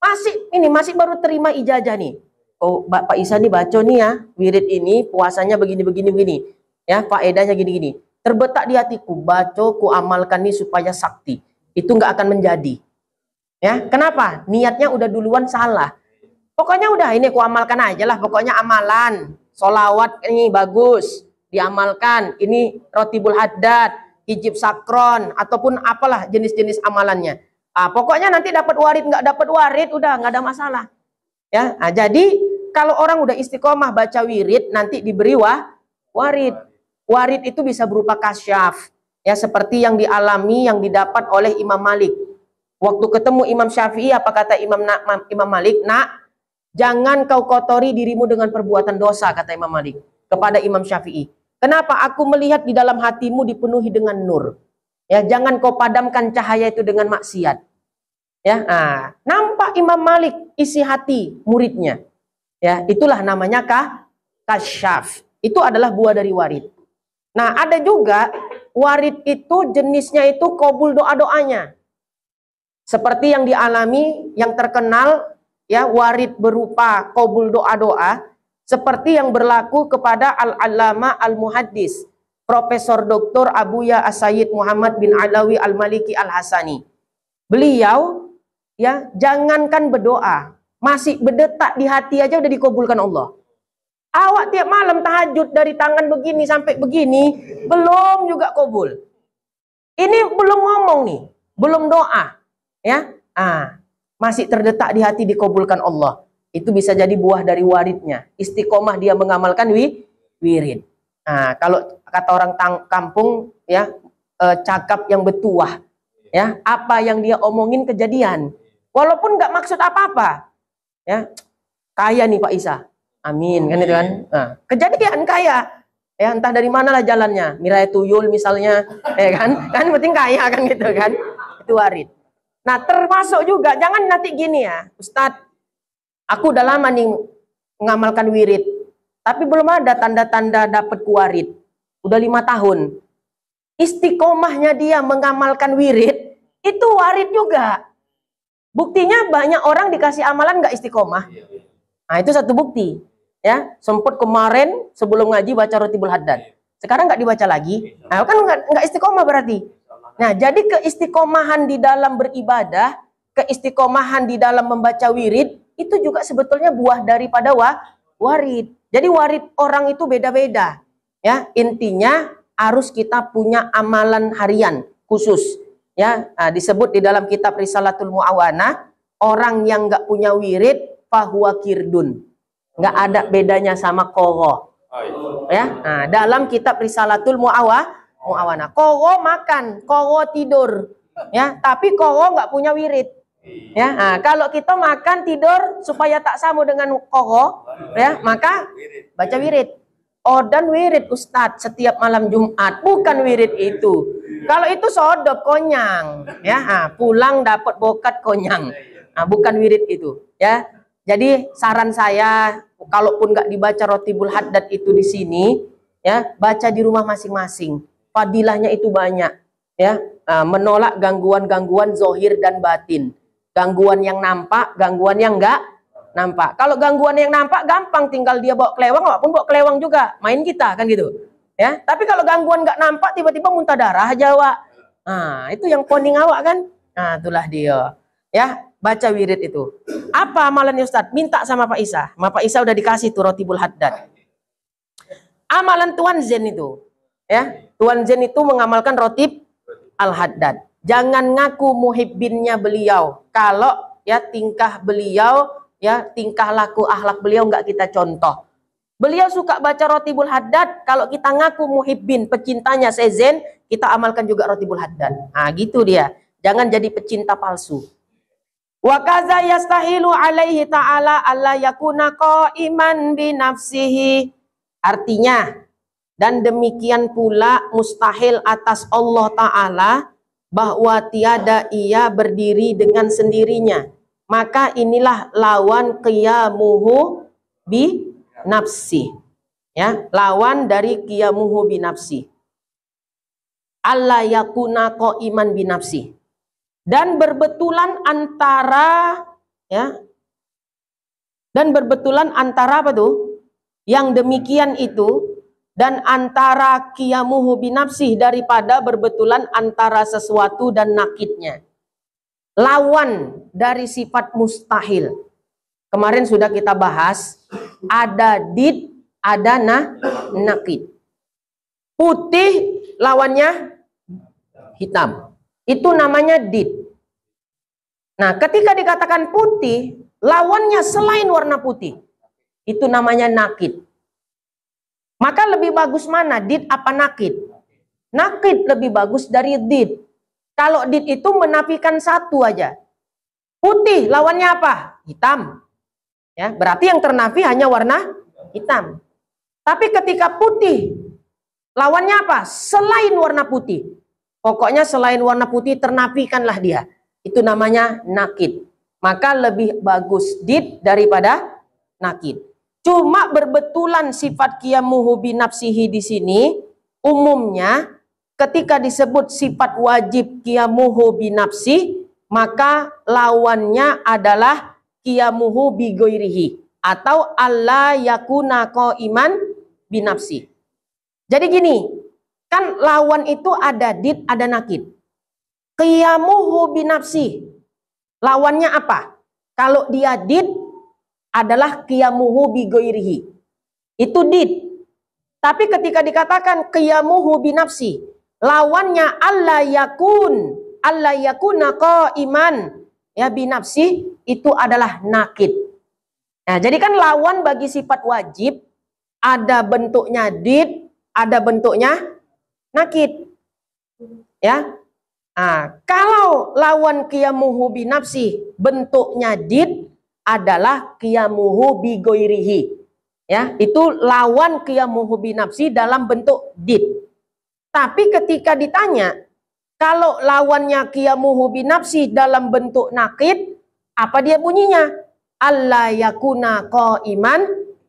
masih ini masih baru terima ijazah nih. Oh, Pak Isa nih baca nih ya, wirid ini puasanya begini begini begini. Ya, faedahnya gini gini. Terbetak di hatiku, baca ku amalkan nih supaya sakti. Itu nggak akan menjadi. Ya, kenapa? Niatnya udah duluan salah. Pokoknya udah ini ku amalkan aja lah, pokoknya amalan, solawat ini bagus, diamalkan. Ini roti bulhadat hijib sakron ataupun apalah jenis-jenis amalannya Ah, pokoknya nanti dapat warid nggak dapat warid udah nggak ada masalah. Ya, nah, jadi kalau orang udah istiqomah baca wirid nanti diberi wah warid. Warid itu bisa berupa kasyaf. Ya, seperti yang dialami yang didapat oleh Imam Malik. Waktu ketemu Imam Syafi'i apa kata Imam na, Imam Malik? Nak, jangan kau kotori dirimu dengan perbuatan dosa kata Imam Malik kepada Imam Syafi'i. Kenapa aku melihat di dalam hatimu dipenuhi dengan nur? Ya, jangan kau padamkan cahaya itu dengan maksiat. Ya, nah, nampak Imam Malik isi hati muridnya. Ya, itulah namanya kah kasyaf. Itu adalah buah dari warid. Nah, ada juga warid itu jenisnya itu kobul doa-doanya. Seperti yang dialami yang terkenal ya warid berupa kobul doa-doa seperti yang berlaku kepada al-allama al-muhaddis Profesor Dr. Abuya Asayid Muhammad bin Alawi Al-Maliki Al-Hasani. Beliau ya jangankan berdoa, masih berdetak di hati aja udah dikabulkan Allah. Awak tiap malam tahajud dari tangan begini sampai begini belum juga kabul. Ini belum ngomong nih, belum doa, ya. Ah, masih terdetak di hati dikabulkan Allah. Itu bisa jadi buah dari waridnya. Istiqomah dia mengamalkan wi, wirid. Nah, kalau kata orang kampung ya e, cakap yang betuah ya apa yang dia omongin kejadian walaupun nggak maksud apa-apa ya kaya nih Pak Isa amin, amin. kan itu kan nah, kejadian kaya ya entah dari mana lah jalannya mirai tuyul misalnya ya kan (laughs) kan penting kaya kan gitu kan itu warid nah termasuk juga jangan nanti gini ya Ustadz aku udah lama nih mengamalkan wirid tapi belum ada tanda-tanda dapat kuarit. Udah lima tahun. Istiqomahnya dia mengamalkan wirid, itu warid juga. Buktinya banyak orang dikasih amalan gak istiqomah. Iya, iya. Nah itu satu bukti. Ya, sempat kemarin sebelum ngaji baca roti bulhaddad. Iya. Sekarang gak dibaca lagi. Nah, kan gak istiqomah berarti. Nah, jadi keistiqomahan di dalam beribadah, keistiqomahan di dalam membaca wirid, itu juga sebetulnya buah daripada wa, warid. Jadi warid orang itu beda-beda. Ya, intinya harus kita punya amalan harian khusus. Ya, nah, disebut di dalam kitab Risalatul Muawana, orang yang enggak punya wirid fahuwa kirdun. Enggak ada bedanya sama koro. Ya, nah, dalam kitab Risalatul Muawah Muawana, koro makan, koro tidur. Ya, tapi koro enggak punya wirid. Ya, nah, kalau kita makan tidur supaya tak sama dengan koko, ya, maka baca wirid. Oh dan wirid Ustadz setiap malam Jumat, bukan wirid itu. Kalau itu sodok konyang, ya, nah, pulang dapat bokat konyang, nah, bukan wirid itu, ya. Jadi saran saya, kalaupun nggak dibaca roti bulhat dan itu di sini, ya, baca di rumah masing-masing. Fadilahnya itu banyak, ya, nah, menolak gangguan-gangguan zohir dan batin Gangguan yang nampak, gangguan yang enggak nampak. Kalau gangguan yang nampak gampang tinggal dia bawa kelewang pun bawa kelewang juga, main kita kan gitu. Ya, tapi kalau gangguan nggak nampak tiba-tiba muntah darah Jawa. Nah, itu yang poni awak kan? Nah, itulah dia. Ya, baca wirid itu. Apa amalan Ustaz? Minta sama Pak Isa. Ma Pak Isa udah dikasih tuh roti haddad. Amalan Tuan Zen itu. Ya, Tuan Zen itu mengamalkan roti al haddad. Jangan ngaku muhibbinnya beliau kalau ya tingkah beliau ya tingkah laku ahlak beliau nggak kita contoh. Beliau suka baca roti Haddad, kalau kita ngaku muhibbin pecintanya Sezen, kita amalkan juga roti Haddad. Nah, gitu dia. Jangan jadi pecinta palsu. Wa kaza yastahilu alaihi ta'ala alla yakuna qa'iman bi nafsihi. Artinya, dan demikian pula mustahil atas Allah Ta'ala bahwa tiada ia berdiri dengan sendirinya maka inilah lawan qiyamuhu bi nafsi ya lawan dari qiyamuhu bi nafsi Allah yakuna iman bi nafsi dan berbetulan antara ya dan berbetulan antara apa tuh yang demikian itu dan antara kiamuhu binafsih daripada berbetulan antara sesuatu dan nakitnya. Lawan dari sifat mustahil. Kemarin sudah kita bahas, ada did, ada nah, nakit. Putih lawannya hitam. Itu namanya did. Nah, ketika dikatakan putih, lawannya selain warna putih. Itu namanya nakit. Maka lebih bagus mana? Did apa nakid? Nakid lebih bagus dari did. Kalau did itu menafikan satu aja. Putih lawannya apa? Hitam. Ya, berarti yang ternafi hanya warna hitam. Tapi ketika putih lawannya apa? Selain warna putih. Pokoknya selain warna putih ternafikanlah dia. Itu namanya nakid. Maka lebih bagus did daripada nakid. Cuma berbetulan sifat qiyamuhu binafsihi di sini umumnya ketika disebut sifat wajib qiyamuhu binafsi maka lawannya adalah qiyamuhu bigoirihi atau Allah yakuna iman binafsi. Jadi gini, kan lawan itu ada did ada nakid. Qiyamuhu binafsi. Lawannya apa? Kalau dia did adalah qiyamuhu bigoirihi. Itu did. Tapi ketika dikatakan qiyamuhu binafsi, lawannya Allah yakun, Allah yakuna iman ya binafsi itu adalah nakid. Nah, jadi kan lawan bagi sifat wajib ada bentuknya did, ada bentuknya nakid. Ya. Nah, kalau lawan kiamuhu binafsi bentuknya did, adalah qiyamuhu bigoirihi. Ya, itu lawan qiyamuhu binafsi dalam bentuk did. Tapi ketika ditanya, kalau lawannya qiyamuhu binafsi dalam bentuk nakid, apa dia bunyinya? Allah yakuna ko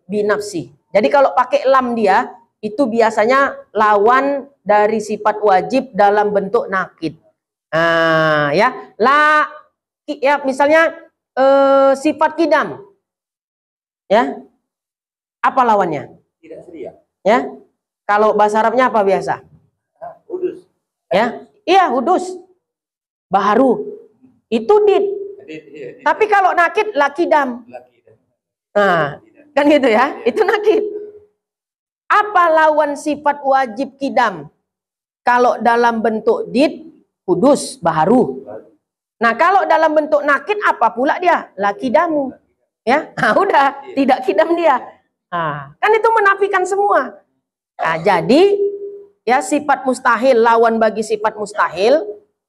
binafsi. Jadi kalau pakai lam dia, itu biasanya lawan dari sifat wajib dalam bentuk nakid. Nah, ya, la ya misalnya Eh, sifat kidam. Ya. Apa lawannya? Tidak seria. Ya. Kalau bahasa Arabnya apa biasa? Hudus. Ah, ya. Iya, hudus. Baharu. Itu did. Iya, iya. Tapi kalau nakid lakidam. dam. Nah, kan gitu ya. Itu nakid. Apa lawan sifat wajib kidam? Kalau dalam bentuk did, hudus, baharu. Nah, kalau dalam bentuk nakit apa pula dia? Laki damu. Ya, nah, (laughs) udah, tidak kidam dia. Nah, kan itu menafikan semua. Nah, jadi ya sifat mustahil lawan bagi sifat mustahil,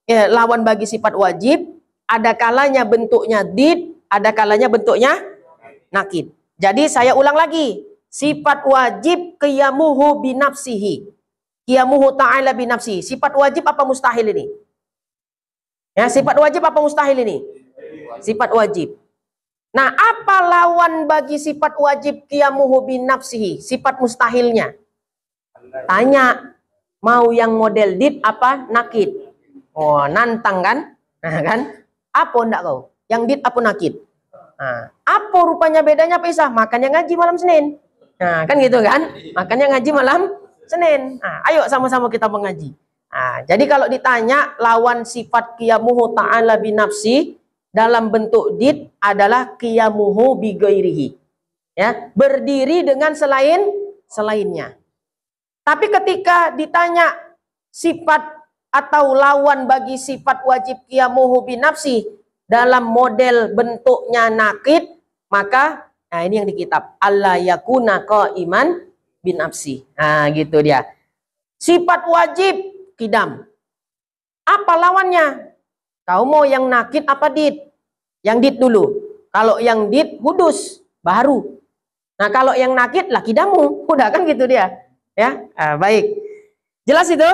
ya, lawan bagi sifat wajib, ada kalanya bentuknya did, ada kalanya bentuknya nakit. Jadi saya ulang lagi, sifat wajib qiyamuhu binafsihi. Qiyamuhu ta'ala binafsihi. Sifat wajib apa mustahil ini? Ya, sifat wajib apa mustahil ini? Sifat wajib. Nah, apa lawan bagi sifat wajib qiyamuhu bin nafsihi, sifat mustahilnya? Tanya, mau yang model did apa nakid? Oh, nantang kan? Nah, kan? Apa ndak kau? Yang did apa nakid? Nah, apa rupanya bedanya Pisah? Makanya ngaji malam Senin. Nah, kan gitu kan? Makanya ngaji malam Senin. Nah, ayo sama-sama kita mengaji. Nah, jadi kalau ditanya lawan sifat kiamuhu ta'ala binafsi dalam bentuk did adalah kiamuhu bigairihi. Ya, berdiri dengan selain selainnya. Tapi ketika ditanya sifat atau lawan bagi sifat wajib kiamuhu binafsi dalam model bentuknya nakid, maka nah ini yang di kitab Allah yakuna ko iman binafsi. Nah, gitu dia. Sifat wajib kidam. Apa lawannya? Kau mau yang nakit apa dit? Yang dit dulu. Kalau yang dit hudus baru. Nah kalau yang nakit, lah kidamu. (laughs) Udah kan gitu dia. Ya ah, baik. Jelas itu?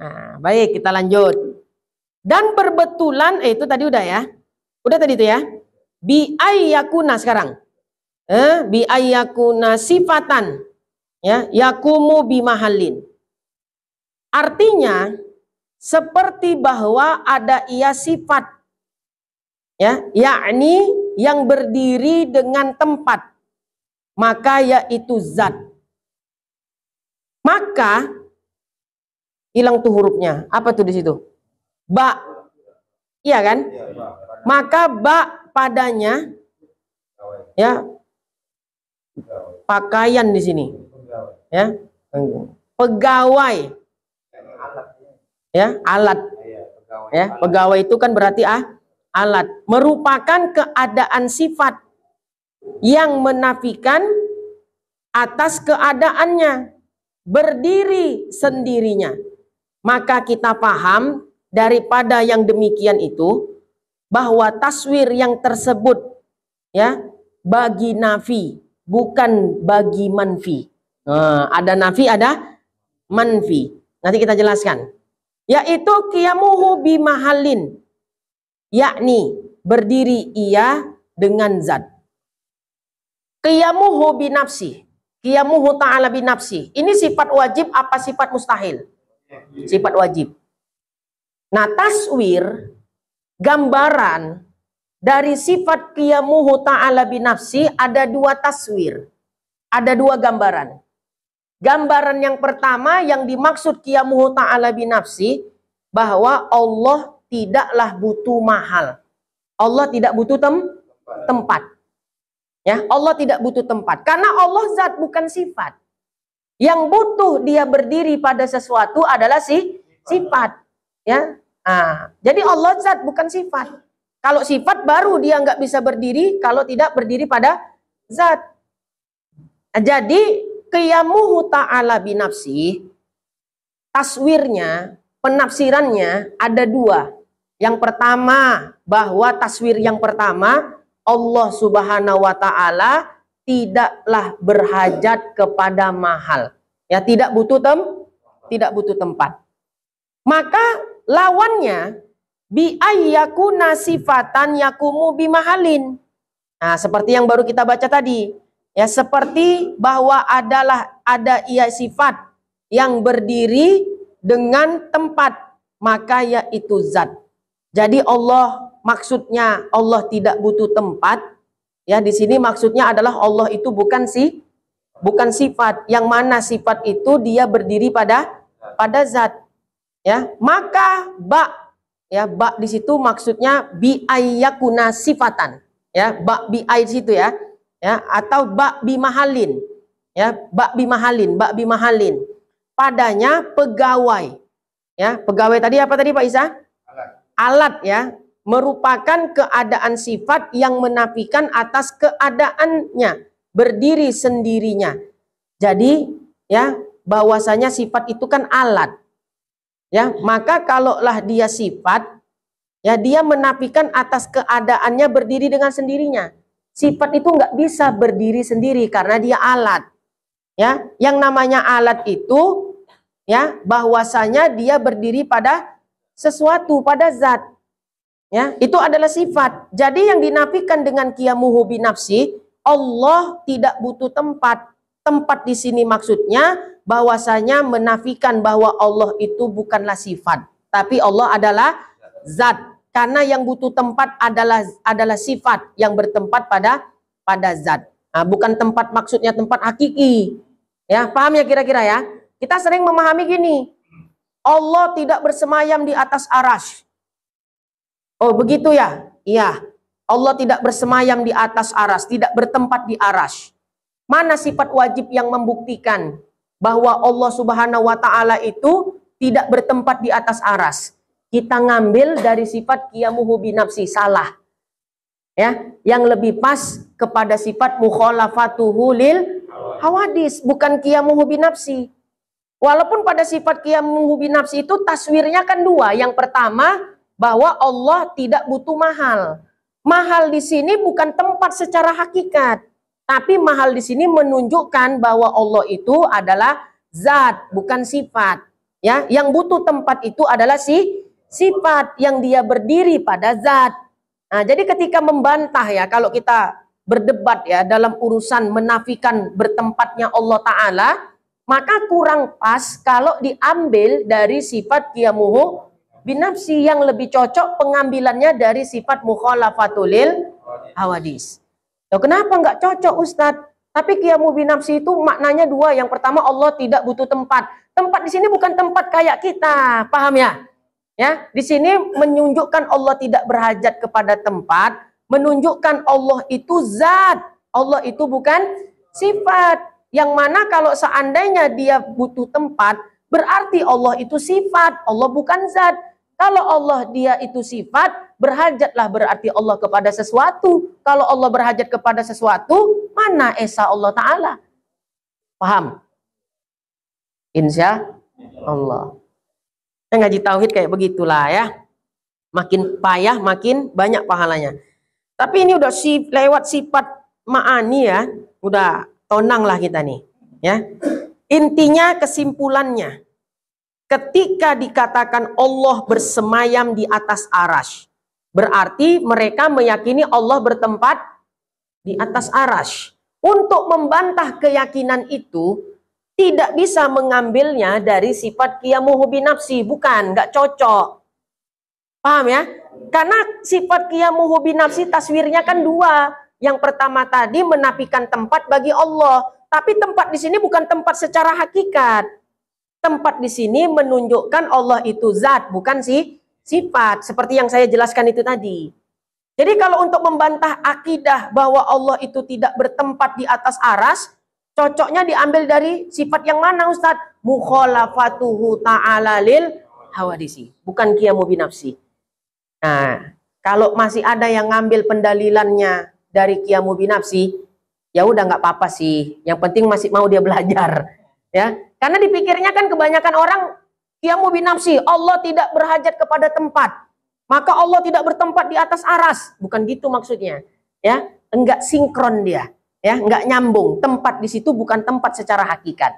Nah, baik kita lanjut. Dan perbetulan, eh, itu tadi udah ya. Udah tadi itu ya. Bi ayyakuna sekarang. Eh, bi ayyakuna sifatan. Ya, yakumu bimahalin Artinya seperti bahwa ada ia sifat ya, yakni yang berdiri dengan tempat maka yaitu zat. Maka hilang tuh hurufnya. Apa tuh di situ? Ba. Iya kan? Iya, maka ba padanya ya pakaian di sini. Ya. Pegawai ya alat iya, ya pegawai itu kan berarti ah alat merupakan keadaan sifat yang menafikan atas keadaannya berdiri sendirinya maka kita paham daripada yang demikian itu bahwa taswir yang tersebut ya bagi nafi bukan bagi manfi nah, ada nafi ada manfi nanti kita jelaskan yaitu qiyamuhu mahalin yakni berdiri ia dengan zat qiyamuhu binafsi qiyamuhu ta'ala binafsi ini sifat wajib apa sifat mustahil sifat wajib nah taswir gambaran dari sifat qiyamuhu ta'ala binafsi ada dua taswir ada dua gambaran Gambaran yang pertama yang dimaksud qiyamuhu ta'ala binafsi bahwa Allah tidaklah butuh mahal. Allah tidak butuh tem tempat. Ya, Allah tidak butuh tempat karena Allah zat bukan sifat. Yang butuh dia berdiri pada sesuatu adalah si sifat, ya. Nah, jadi Allah zat bukan sifat. Kalau sifat baru dia nggak bisa berdiri kalau tidak berdiri pada zat. Jadi qiyamuhu ta'ala binafsi taswirnya, penafsirannya ada dua. Yang pertama, bahwa taswir yang pertama Allah Subhanahu wa taala tidaklah berhajat kepada mahal. Ya, tidak butuh tem tidak butuh tempat. Maka lawannya bi ayyakuna sifatan yakumu bimahalin. Nah, seperti yang baru kita baca tadi. Ya, seperti bahwa adalah ada ia sifat yang berdiri dengan tempat, maka yaitu zat. Jadi Allah maksudnya Allah tidak butuh tempat. Ya, di sini maksudnya adalah Allah itu bukan si bukan sifat. Yang mana sifat itu dia berdiri pada pada zat. Ya, maka bak ya bak di situ maksudnya bi ayyakuna sifatan ya bak bi ay situ ya ya atau bak bimahalin ya bak bimahalin bak bimahalin padanya pegawai ya pegawai tadi apa tadi Pak Isa alat, alat ya merupakan keadaan sifat yang menafikan atas keadaannya berdiri sendirinya jadi ya bahwasanya sifat itu kan alat ya maka kalaulah dia sifat ya dia menafikan atas keadaannya berdiri dengan sendirinya Sifat itu nggak bisa berdiri sendiri karena dia alat. Ya, yang namanya alat itu ya bahwasanya dia berdiri pada sesuatu, pada zat. Ya, itu adalah sifat. Jadi yang dinafikan dengan qiyamuhu nafsi, Allah tidak butuh tempat. Tempat di sini maksudnya bahwasanya menafikan bahwa Allah itu bukanlah sifat, tapi Allah adalah zat karena yang butuh tempat adalah adalah sifat yang bertempat pada pada zat. Nah, bukan tempat maksudnya tempat hakiki. Ya, paham ya kira-kira ya? Kita sering memahami gini. Allah tidak bersemayam di atas aras. Oh, begitu ya? Iya. Allah tidak bersemayam di atas aras, tidak bertempat di aras. Mana sifat wajib yang membuktikan bahwa Allah Subhanahu wa taala itu tidak bertempat di atas aras? kita ngambil dari sifat qiyamuhu binafsi salah. Ya, yang lebih pas kepada sifat mukhalafatuhu lil hawadis, bukan qiyamuhu binafsi. Walaupun pada sifat qiyamuhu binafsi itu taswirnya kan dua. Yang pertama bahwa Allah tidak butuh mahal. Mahal di sini bukan tempat secara hakikat, tapi mahal di sini menunjukkan bahwa Allah itu adalah zat, bukan sifat. Ya, yang butuh tempat itu adalah si sifat yang dia berdiri pada zat. Nah, jadi ketika membantah ya, kalau kita berdebat ya dalam urusan menafikan bertempatnya Allah Ta'ala, maka kurang pas kalau diambil dari sifat kiamuhu binafsi yang lebih cocok pengambilannya dari sifat mukhalafatulil hawadis. Loh, kenapa nggak cocok Ustadz? Tapi kiamu binafsi itu maknanya dua. Yang pertama Allah tidak butuh tempat. Tempat di sini bukan tempat kayak kita, paham ya? Ya, di sini menunjukkan Allah tidak berhajat kepada tempat, menunjukkan Allah itu zat. Allah itu bukan sifat. Yang mana kalau seandainya dia butuh tempat, berarti Allah itu sifat, Allah bukan zat. Kalau Allah dia itu sifat, berhajatlah berarti Allah kepada sesuatu. Kalau Allah berhajat kepada sesuatu, mana esa Allah Ta'ala? Paham? Insya Allah. Kita ngaji tauhid kayak begitulah ya. Makin payah, makin banyak pahalanya. Tapi ini udah si, lewat sifat ma'ani ya. Udah tonang lah kita nih. Ya. Intinya kesimpulannya. Ketika dikatakan Allah bersemayam di atas arash. Berarti mereka meyakini Allah bertempat di atas arash. Untuk membantah keyakinan itu, tidak bisa mengambilnya dari sifat kiamuhu binafsi. Bukan, nggak cocok. Paham ya? Karena sifat kiamuhu binafsi taswirnya kan dua. Yang pertama tadi menafikan tempat bagi Allah. Tapi tempat di sini bukan tempat secara hakikat. Tempat di sini menunjukkan Allah itu zat, bukan sih sifat. Seperti yang saya jelaskan itu tadi. Jadi kalau untuk membantah akidah bahwa Allah itu tidak bertempat di atas aras, Cocoknya diambil dari sifat yang mana Ustaz? Mukhalafatuhu ta'ala lil hawadisi. Bukan kiamu binafsi. Nah, kalau masih ada yang ngambil pendalilannya dari kiamu binafsi, ya udah nggak apa-apa sih. Yang penting masih mau dia belajar. ya Karena dipikirnya kan kebanyakan orang kiamu binafsi. Allah tidak berhajat kepada tempat. Maka Allah tidak bertempat di atas aras. Bukan gitu maksudnya. Ya, enggak sinkron dia ya nggak nyambung tempat di situ bukan tempat secara hakikat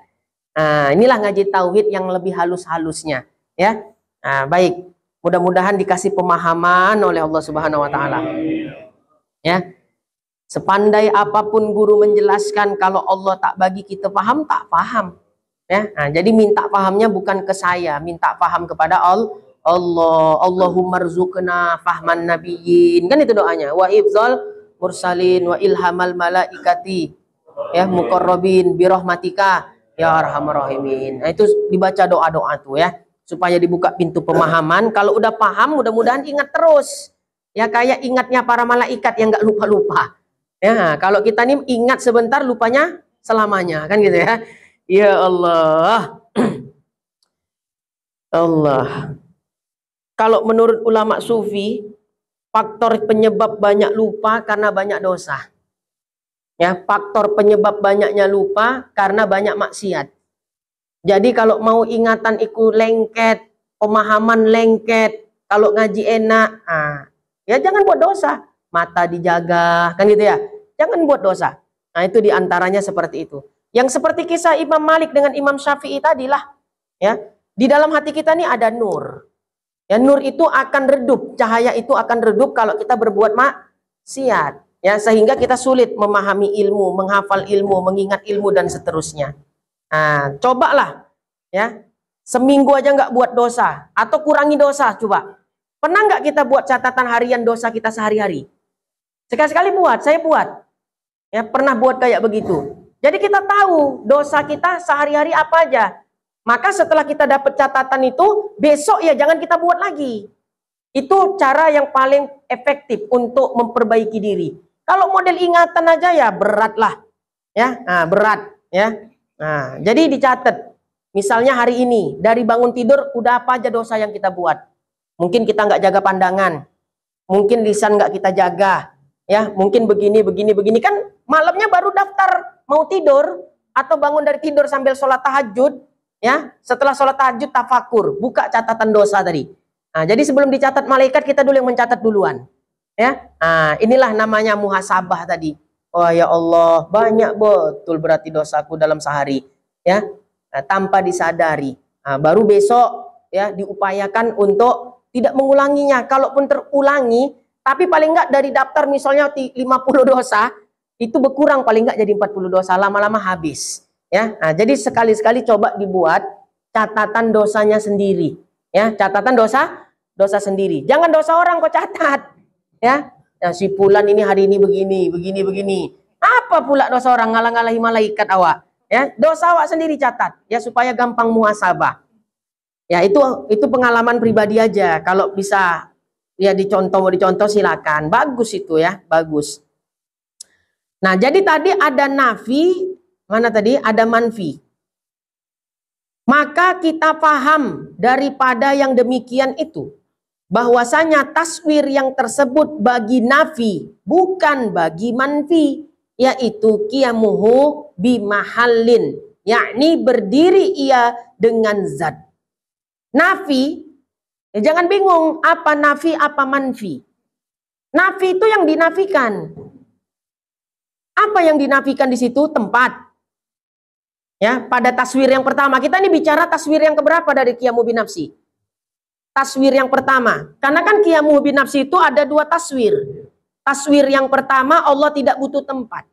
nah, inilah ngaji tauhid yang lebih halus-halusnya ya nah, baik mudah-mudahan dikasih pemahaman oleh Allah Subhanahu Wa Taala ya sepandai apapun guru menjelaskan kalau Allah tak bagi kita paham tak paham ya nah, jadi minta pahamnya bukan ke saya minta paham kepada Allah Allah Allahumma rzuqna fahman nabiyyin kan itu doanya wa ibzal mursalin wa ilhamal malaikati ya bi birahmatika ya arhamar rahimin. Nah itu dibaca doa-doa tuh ya supaya dibuka pintu pemahaman. Kalau udah paham mudah-mudahan ingat terus. Ya kayak ingatnya para malaikat yang nggak lupa-lupa. Ya, kalau kita nih ingat sebentar lupanya selamanya kan gitu ya. Ya Allah. (clears throat) Allah. Kalau menurut ulama sufi, faktor penyebab banyak lupa karena banyak dosa. Ya, faktor penyebab banyaknya lupa karena banyak maksiat. Jadi kalau mau ingatan ikut lengket, pemahaman lengket, kalau ngaji enak, ah, ya jangan buat dosa. Mata dijaga, kan gitu ya. Jangan buat dosa. Nah itu diantaranya seperti itu. Yang seperti kisah Imam Malik dengan Imam Syafi'i tadilah. Ya, di dalam hati kita ini ada nur. Ya, nur itu akan redup, cahaya itu akan redup kalau kita berbuat maksiat. Ya, sehingga kita sulit memahami ilmu, menghafal ilmu, mengingat ilmu dan seterusnya. Nah, cobalah ya. Seminggu aja nggak buat dosa atau kurangi dosa coba. Pernah nggak kita buat catatan harian dosa kita sehari-hari? Sekali-sekali buat, saya buat. Ya, pernah buat kayak begitu. Jadi kita tahu dosa kita sehari-hari apa aja maka setelah kita dapat catatan itu, besok ya jangan kita buat lagi. Itu cara yang paling efektif untuk memperbaiki diri. Kalau model ingatan aja ya berat lah. Ya, nah, berat ya. Nah, jadi dicatat. Misalnya hari ini dari bangun tidur udah apa aja dosa yang kita buat. Mungkin kita nggak jaga pandangan. Mungkin lisan nggak kita jaga. Ya, mungkin begini begini begini kan malamnya baru daftar mau tidur atau bangun dari tidur sambil sholat tahajud Ya, setelah sholat tahajud tafakur, buka catatan dosa tadi. Nah, jadi sebelum dicatat malaikat kita dulu yang mencatat duluan. Ya, nah, inilah namanya muhasabah tadi. Oh ya Allah, banyak betul berarti dosaku dalam sehari. Ya, nah, tanpa disadari. Nah, baru besok ya diupayakan untuk tidak mengulanginya. Kalaupun terulangi, tapi paling enggak dari daftar misalnya 50 dosa, itu berkurang paling enggak jadi 40 dosa, lama-lama habis. Ya, nah, jadi sekali-sekali coba dibuat catatan dosanya sendiri. Ya, catatan dosa dosa sendiri. Jangan dosa orang kok catat. Ya, nah, si Pulan ini hari ini begini, begini, begini. Apa pula dosa orang ngalah-ngalahi malaikat awak? Ya, dosa awak sendiri catat ya supaya gampang muhasabah. Ya, itu itu pengalaman pribadi aja. Kalau bisa ya dicontoh mau dicontoh silakan. Bagus itu ya, bagus. Nah, jadi tadi ada nafi mana tadi? Ada manfi. Maka kita paham daripada yang demikian itu bahwasanya taswir yang tersebut bagi nafi bukan bagi manfi yaitu kiamuhu bimahalin yakni berdiri ia dengan zat. Nafi ya jangan bingung apa nafi apa manfi. Nafi itu yang dinafikan. Apa yang dinafikan di situ? Tempat. Ya, pada taswir yang pertama. Kita ini bicara taswir yang keberapa dari kiamu binafsi? Taswir yang pertama. Karena kan kiamu binafsi itu ada dua taswir. Taswir yang pertama Allah tidak butuh tempat.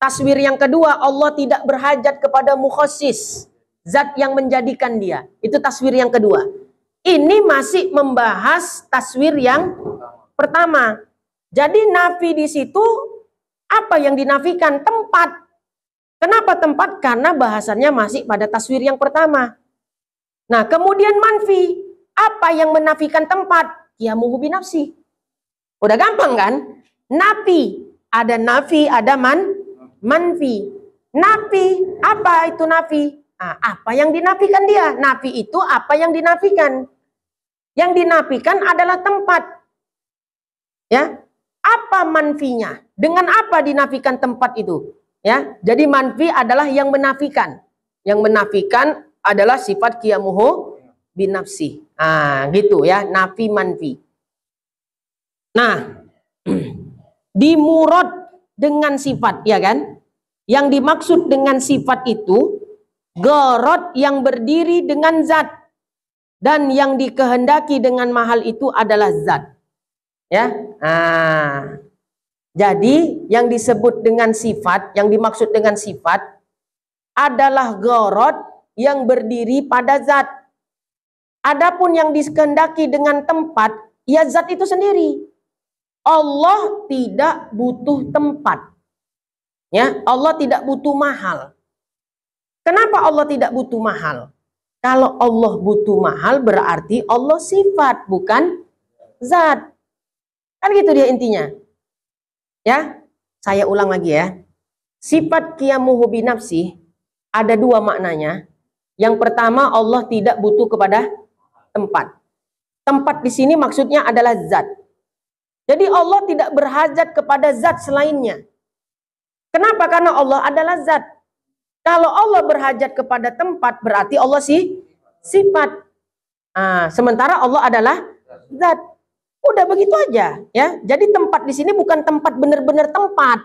Taswir yang kedua Allah tidak berhajat kepada mukhosis. Zat yang menjadikan dia. Itu taswir yang kedua. Ini masih membahas taswir yang pertama. Jadi nafi di situ apa yang dinafikan? Tempat. Kenapa tempat? Karena bahasannya masih pada taswir yang pertama. Nah, kemudian manfi. Apa yang menafikan tempat? Ya muhubi nafsi. Udah gampang kan? Nafi. Ada nafi, ada man, manfi. Nafi. Apa itu nafi? Nah, apa yang dinafikan dia? Nafi itu apa yang dinafikan? Yang dinafikan adalah tempat. Ya. Apa manfinya? Dengan apa dinafikan tempat itu? Ya, jadi manfi adalah yang menafikan. Yang menafikan adalah sifat kiamuhu binafsi. Ah, gitu ya, nafi manfi. Nah, (clears throat) dimurad dengan sifat, ya kan? Yang dimaksud dengan sifat itu gorot yang berdiri dengan zat dan yang dikehendaki dengan mahal itu adalah zat. Ya. Ah. Jadi yang disebut dengan sifat, yang dimaksud dengan sifat adalah gorot yang berdiri pada zat. Adapun yang dikehendaki dengan tempat, ya zat itu sendiri. Allah tidak butuh tempat. Ya, Allah tidak butuh mahal. Kenapa Allah tidak butuh mahal? Kalau Allah butuh mahal berarti Allah sifat bukan zat. Kan gitu dia intinya. Ya, saya ulang lagi ya. Sifat qiyamuhu binafsi ada dua maknanya. Yang pertama Allah tidak butuh kepada tempat. Tempat di sini maksudnya adalah zat. Jadi Allah tidak berhajat kepada zat selainnya. Kenapa? Karena Allah adalah zat. Kalau Allah berhajat kepada tempat berarti Allah sih sifat. Nah, sementara Allah adalah zat. Udah begitu aja, ya. Jadi tempat di sini bukan tempat benar-benar tempat.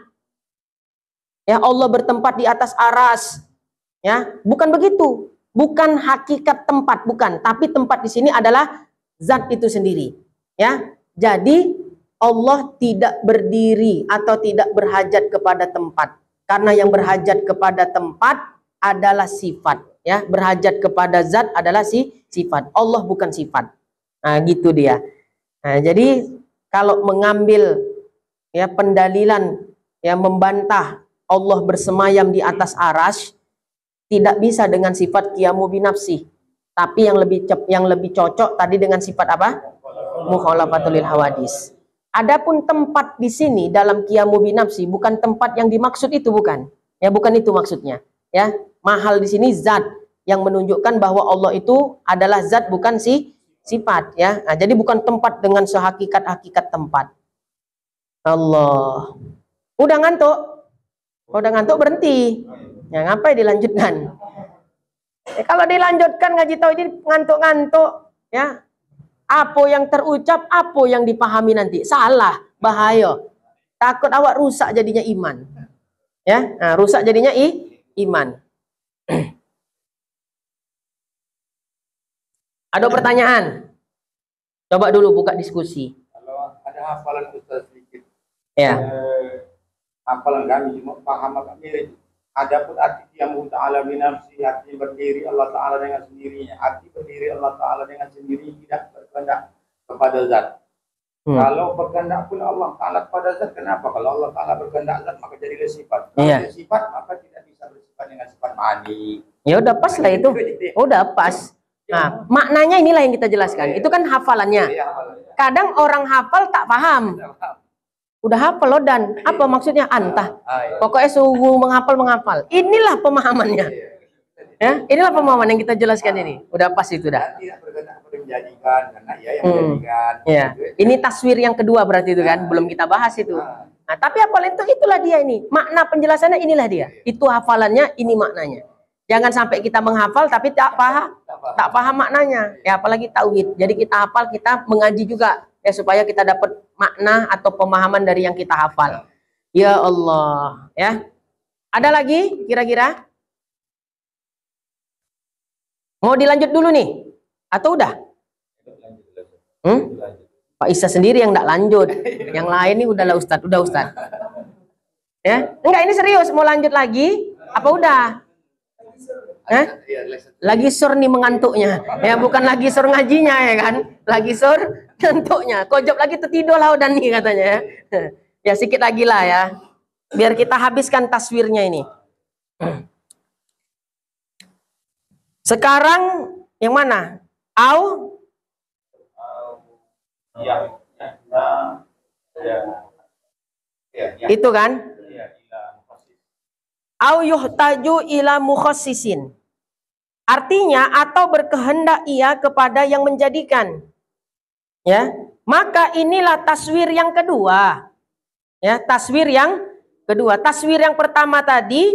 Ya, Allah bertempat di atas aras. Ya, bukan begitu. Bukan hakikat tempat, bukan, tapi tempat di sini adalah zat itu sendiri. Ya. Jadi Allah tidak berdiri atau tidak berhajat kepada tempat. Karena yang berhajat kepada tempat adalah sifat, ya. Berhajat kepada zat adalah si sifat. Allah bukan sifat. Nah, gitu dia. Nah, jadi kalau mengambil ya pendalilan yang membantah Allah bersemayam di atas aras tidak bisa dengan sifat kiamu binafsi tapi yang lebih cep, yang lebih cocok tadi dengan sifat apa mukhalafatul hawadis adapun tempat di sini dalam kiamu binafsi bukan tempat yang dimaksud itu bukan ya bukan itu maksudnya ya mahal di sini zat yang menunjukkan bahwa Allah itu adalah zat bukan sih sifat ya. Nah, jadi bukan tempat dengan sehakikat-hakikat tempat. Allah. Udah ngantuk? Udah ngantuk berhenti. Ya ngapain dilanjutkan? Ya, kalau dilanjutkan ngaji jadi ngantuk-ngantuk ya. Apa yang terucap, apa yang dipahami nanti salah, bahaya. Takut awak rusak jadinya iman. Ya, nah, rusak jadinya i, iman. (clears throat) Ada pertanyaan? Coba dulu buka diskusi. Kalau ada hafalan Ustaz sedikit. Ya. Eh, hafalan kami cuma paham kami. Adapun hati yang muta'ala nafsi hati berdiri Allah Ta'ala dengan sendirinya. Hati berdiri Allah Ta'ala dengan sendiri tidak berkehendak kepada zat. Hmm. Kalau berkehendak pun Allah Ta'ala kepada zat, kenapa? Kalau Allah Ta'ala berkehendak zat, maka jadilah sifat. Kalau ya. sifat, maka tidak bisa bersifat dengan sifat mani. Ya udah pas lah itu. Udah pas. Iya. Nah, maknanya inilah yang kita jelaskan. Iya. Itu kan iya, hafalannya. Kadang orang hafal tak paham. Udah hafal loh dan apa maksudnya antah. Ah, ah, ah, Pokoknya sungguh menghafal menghafal. Inilah pemahamannya. Ya, inilah pemahaman yang kita jelaskan ini. Udah pas itu dah. Ya, hmm. gitu ya. Ini taswir yang kedua berarti itu kan, belum kita bahas itu. Nah, tapi apa itu itulah dia ini. Makna penjelasannya inilah dia. Itu hafalannya, ini maknanya. Jangan sampai kita menghafal tapi tak paham, tak paham maknanya. Ya apalagi tauhid. Jadi kita hafal, kita mengaji juga ya supaya kita dapat makna atau pemahaman dari yang kita hafal. Ya Allah, ya. Ada lagi kira-kira? Mau dilanjut dulu nih atau udah? Hmm? Pak Isa sendiri yang tidak lanjut. Yang lain nih udahlah Ustadz, udah Ustadz. Ya, enggak ini serius mau lanjut lagi apa udah? Eh? Iya, iya, lagi sur nih mengantuknya. Ya bukan lagi sur ngajinya ya kan. Lagi sur ngantuknya. Kojok lagi tertidur lah udah nih katanya ya. Ya sikit lagi lah ya. Biar kita habiskan taswirnya ini. Sekarang yang mana? Au? Ya, ya, ya. Itu kan? au yuhtaju ila mukhassisin. Artinya atau berkehendak ia kepada yang menjadikan. Ya, maka inilah taswir yang kedua. Ya, taswir yang kedua. Taswir yang pertama tadi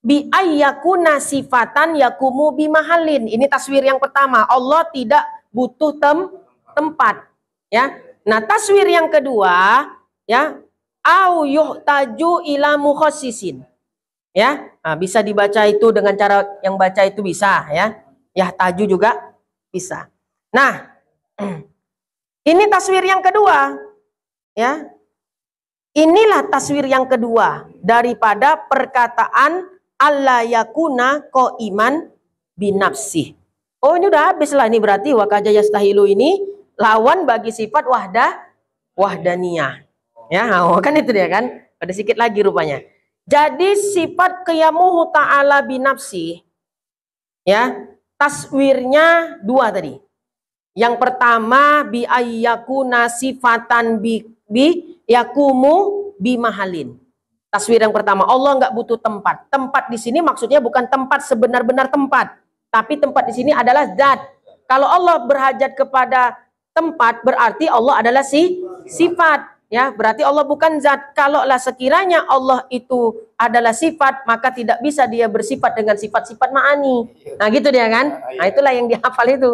bi ayyakuna sifatan yakumu bimahalin. Ini taswir yang pertama. Allah tidak butuh tem tempat. Ya. Nah, taswir yang kedua, ya, au yuhtaju ila mukhassisin ya nah, bisa dibaca itu dengan cara yang baca itu bisa ya ya taju juga bisa nah (clears throat) ini taswir yang kedua ya inilah taswir yang kedua daripada perkataan Allah yakuna ko iman binafsih oh ini udah habis lah ini berarti wakaja yastahilu ini lawan bagi sifat Wahda wahdaniyah ya (laughs) oh, kan itu dia kan ada sedikit lagi rupanya jadi sifat qiyamuhu ta'ala binafsi ya, taswirnya dua tadi. Yang pertama bi ayyakuna sifatan bi, bi yakumu bi mahalin. Taswir yang pertama, Allah nggak butuh tempat. Tempat di sini maksudnya bukan tempat sebenar-benar tempat, tapi tempat di sini adalah zat. Kalau Allah berhajat kepada tempat berarti Allah adalah si sifat. Ya, berarti Allah bukan zat. Kalaulah sekiranya Allah itu adalah sifat, maka tidak bisa dia bersifat dengan sifat-sifat ma'ani. Iya. Nah, gitu dia kan? Iya. Nah, itulah yang dihafal itu.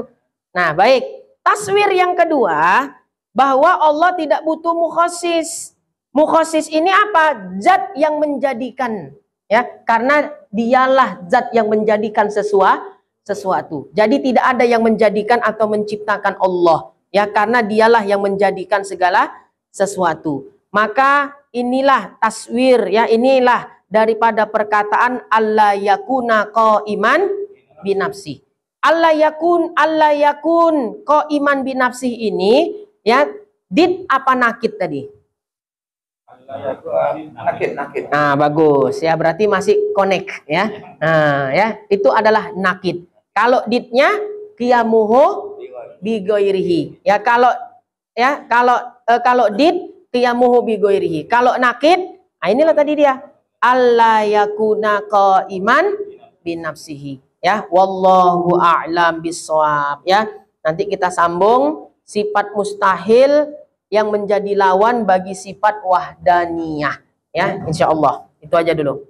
Nah, baik. Taswir yang kedua, bahwa Allah tidak butuh mukhosis. Mukhosis ini apa? Zat yang menjadikan. Ya, karena dialah zat yang menjadikan sesuatu. sesuatu. Jadi tidak ada yang menjadikan atau menciptakan Allah. Ya, karena dialah yang menjadikan segala sesuatu. Maka inilah taswir ya inilah daripada perkataan Allah yakuna ko iman binafsi. Allah yakun Allah yakun ko iman binafsi ini ya did apa nakit tadi? Nakit, nakit. Nah, bagus ya berarti masih connect ya. Nah, ya itu adalah nakit. Kalau didnya kiamuho bigoirihi. Ya kalau ya kalau eh, kalau did qiyamuhu bi ghairihi. Kalau nakid, nah inilah tadi dia. Allah yakuna iman bin nafsihi ya. Wallahu a'lam bisawab ya. Nanti kita sambung sifat mustahil yang menjadi lawan bagi sifat wahdaniyah ya insyaallah itu aja dulu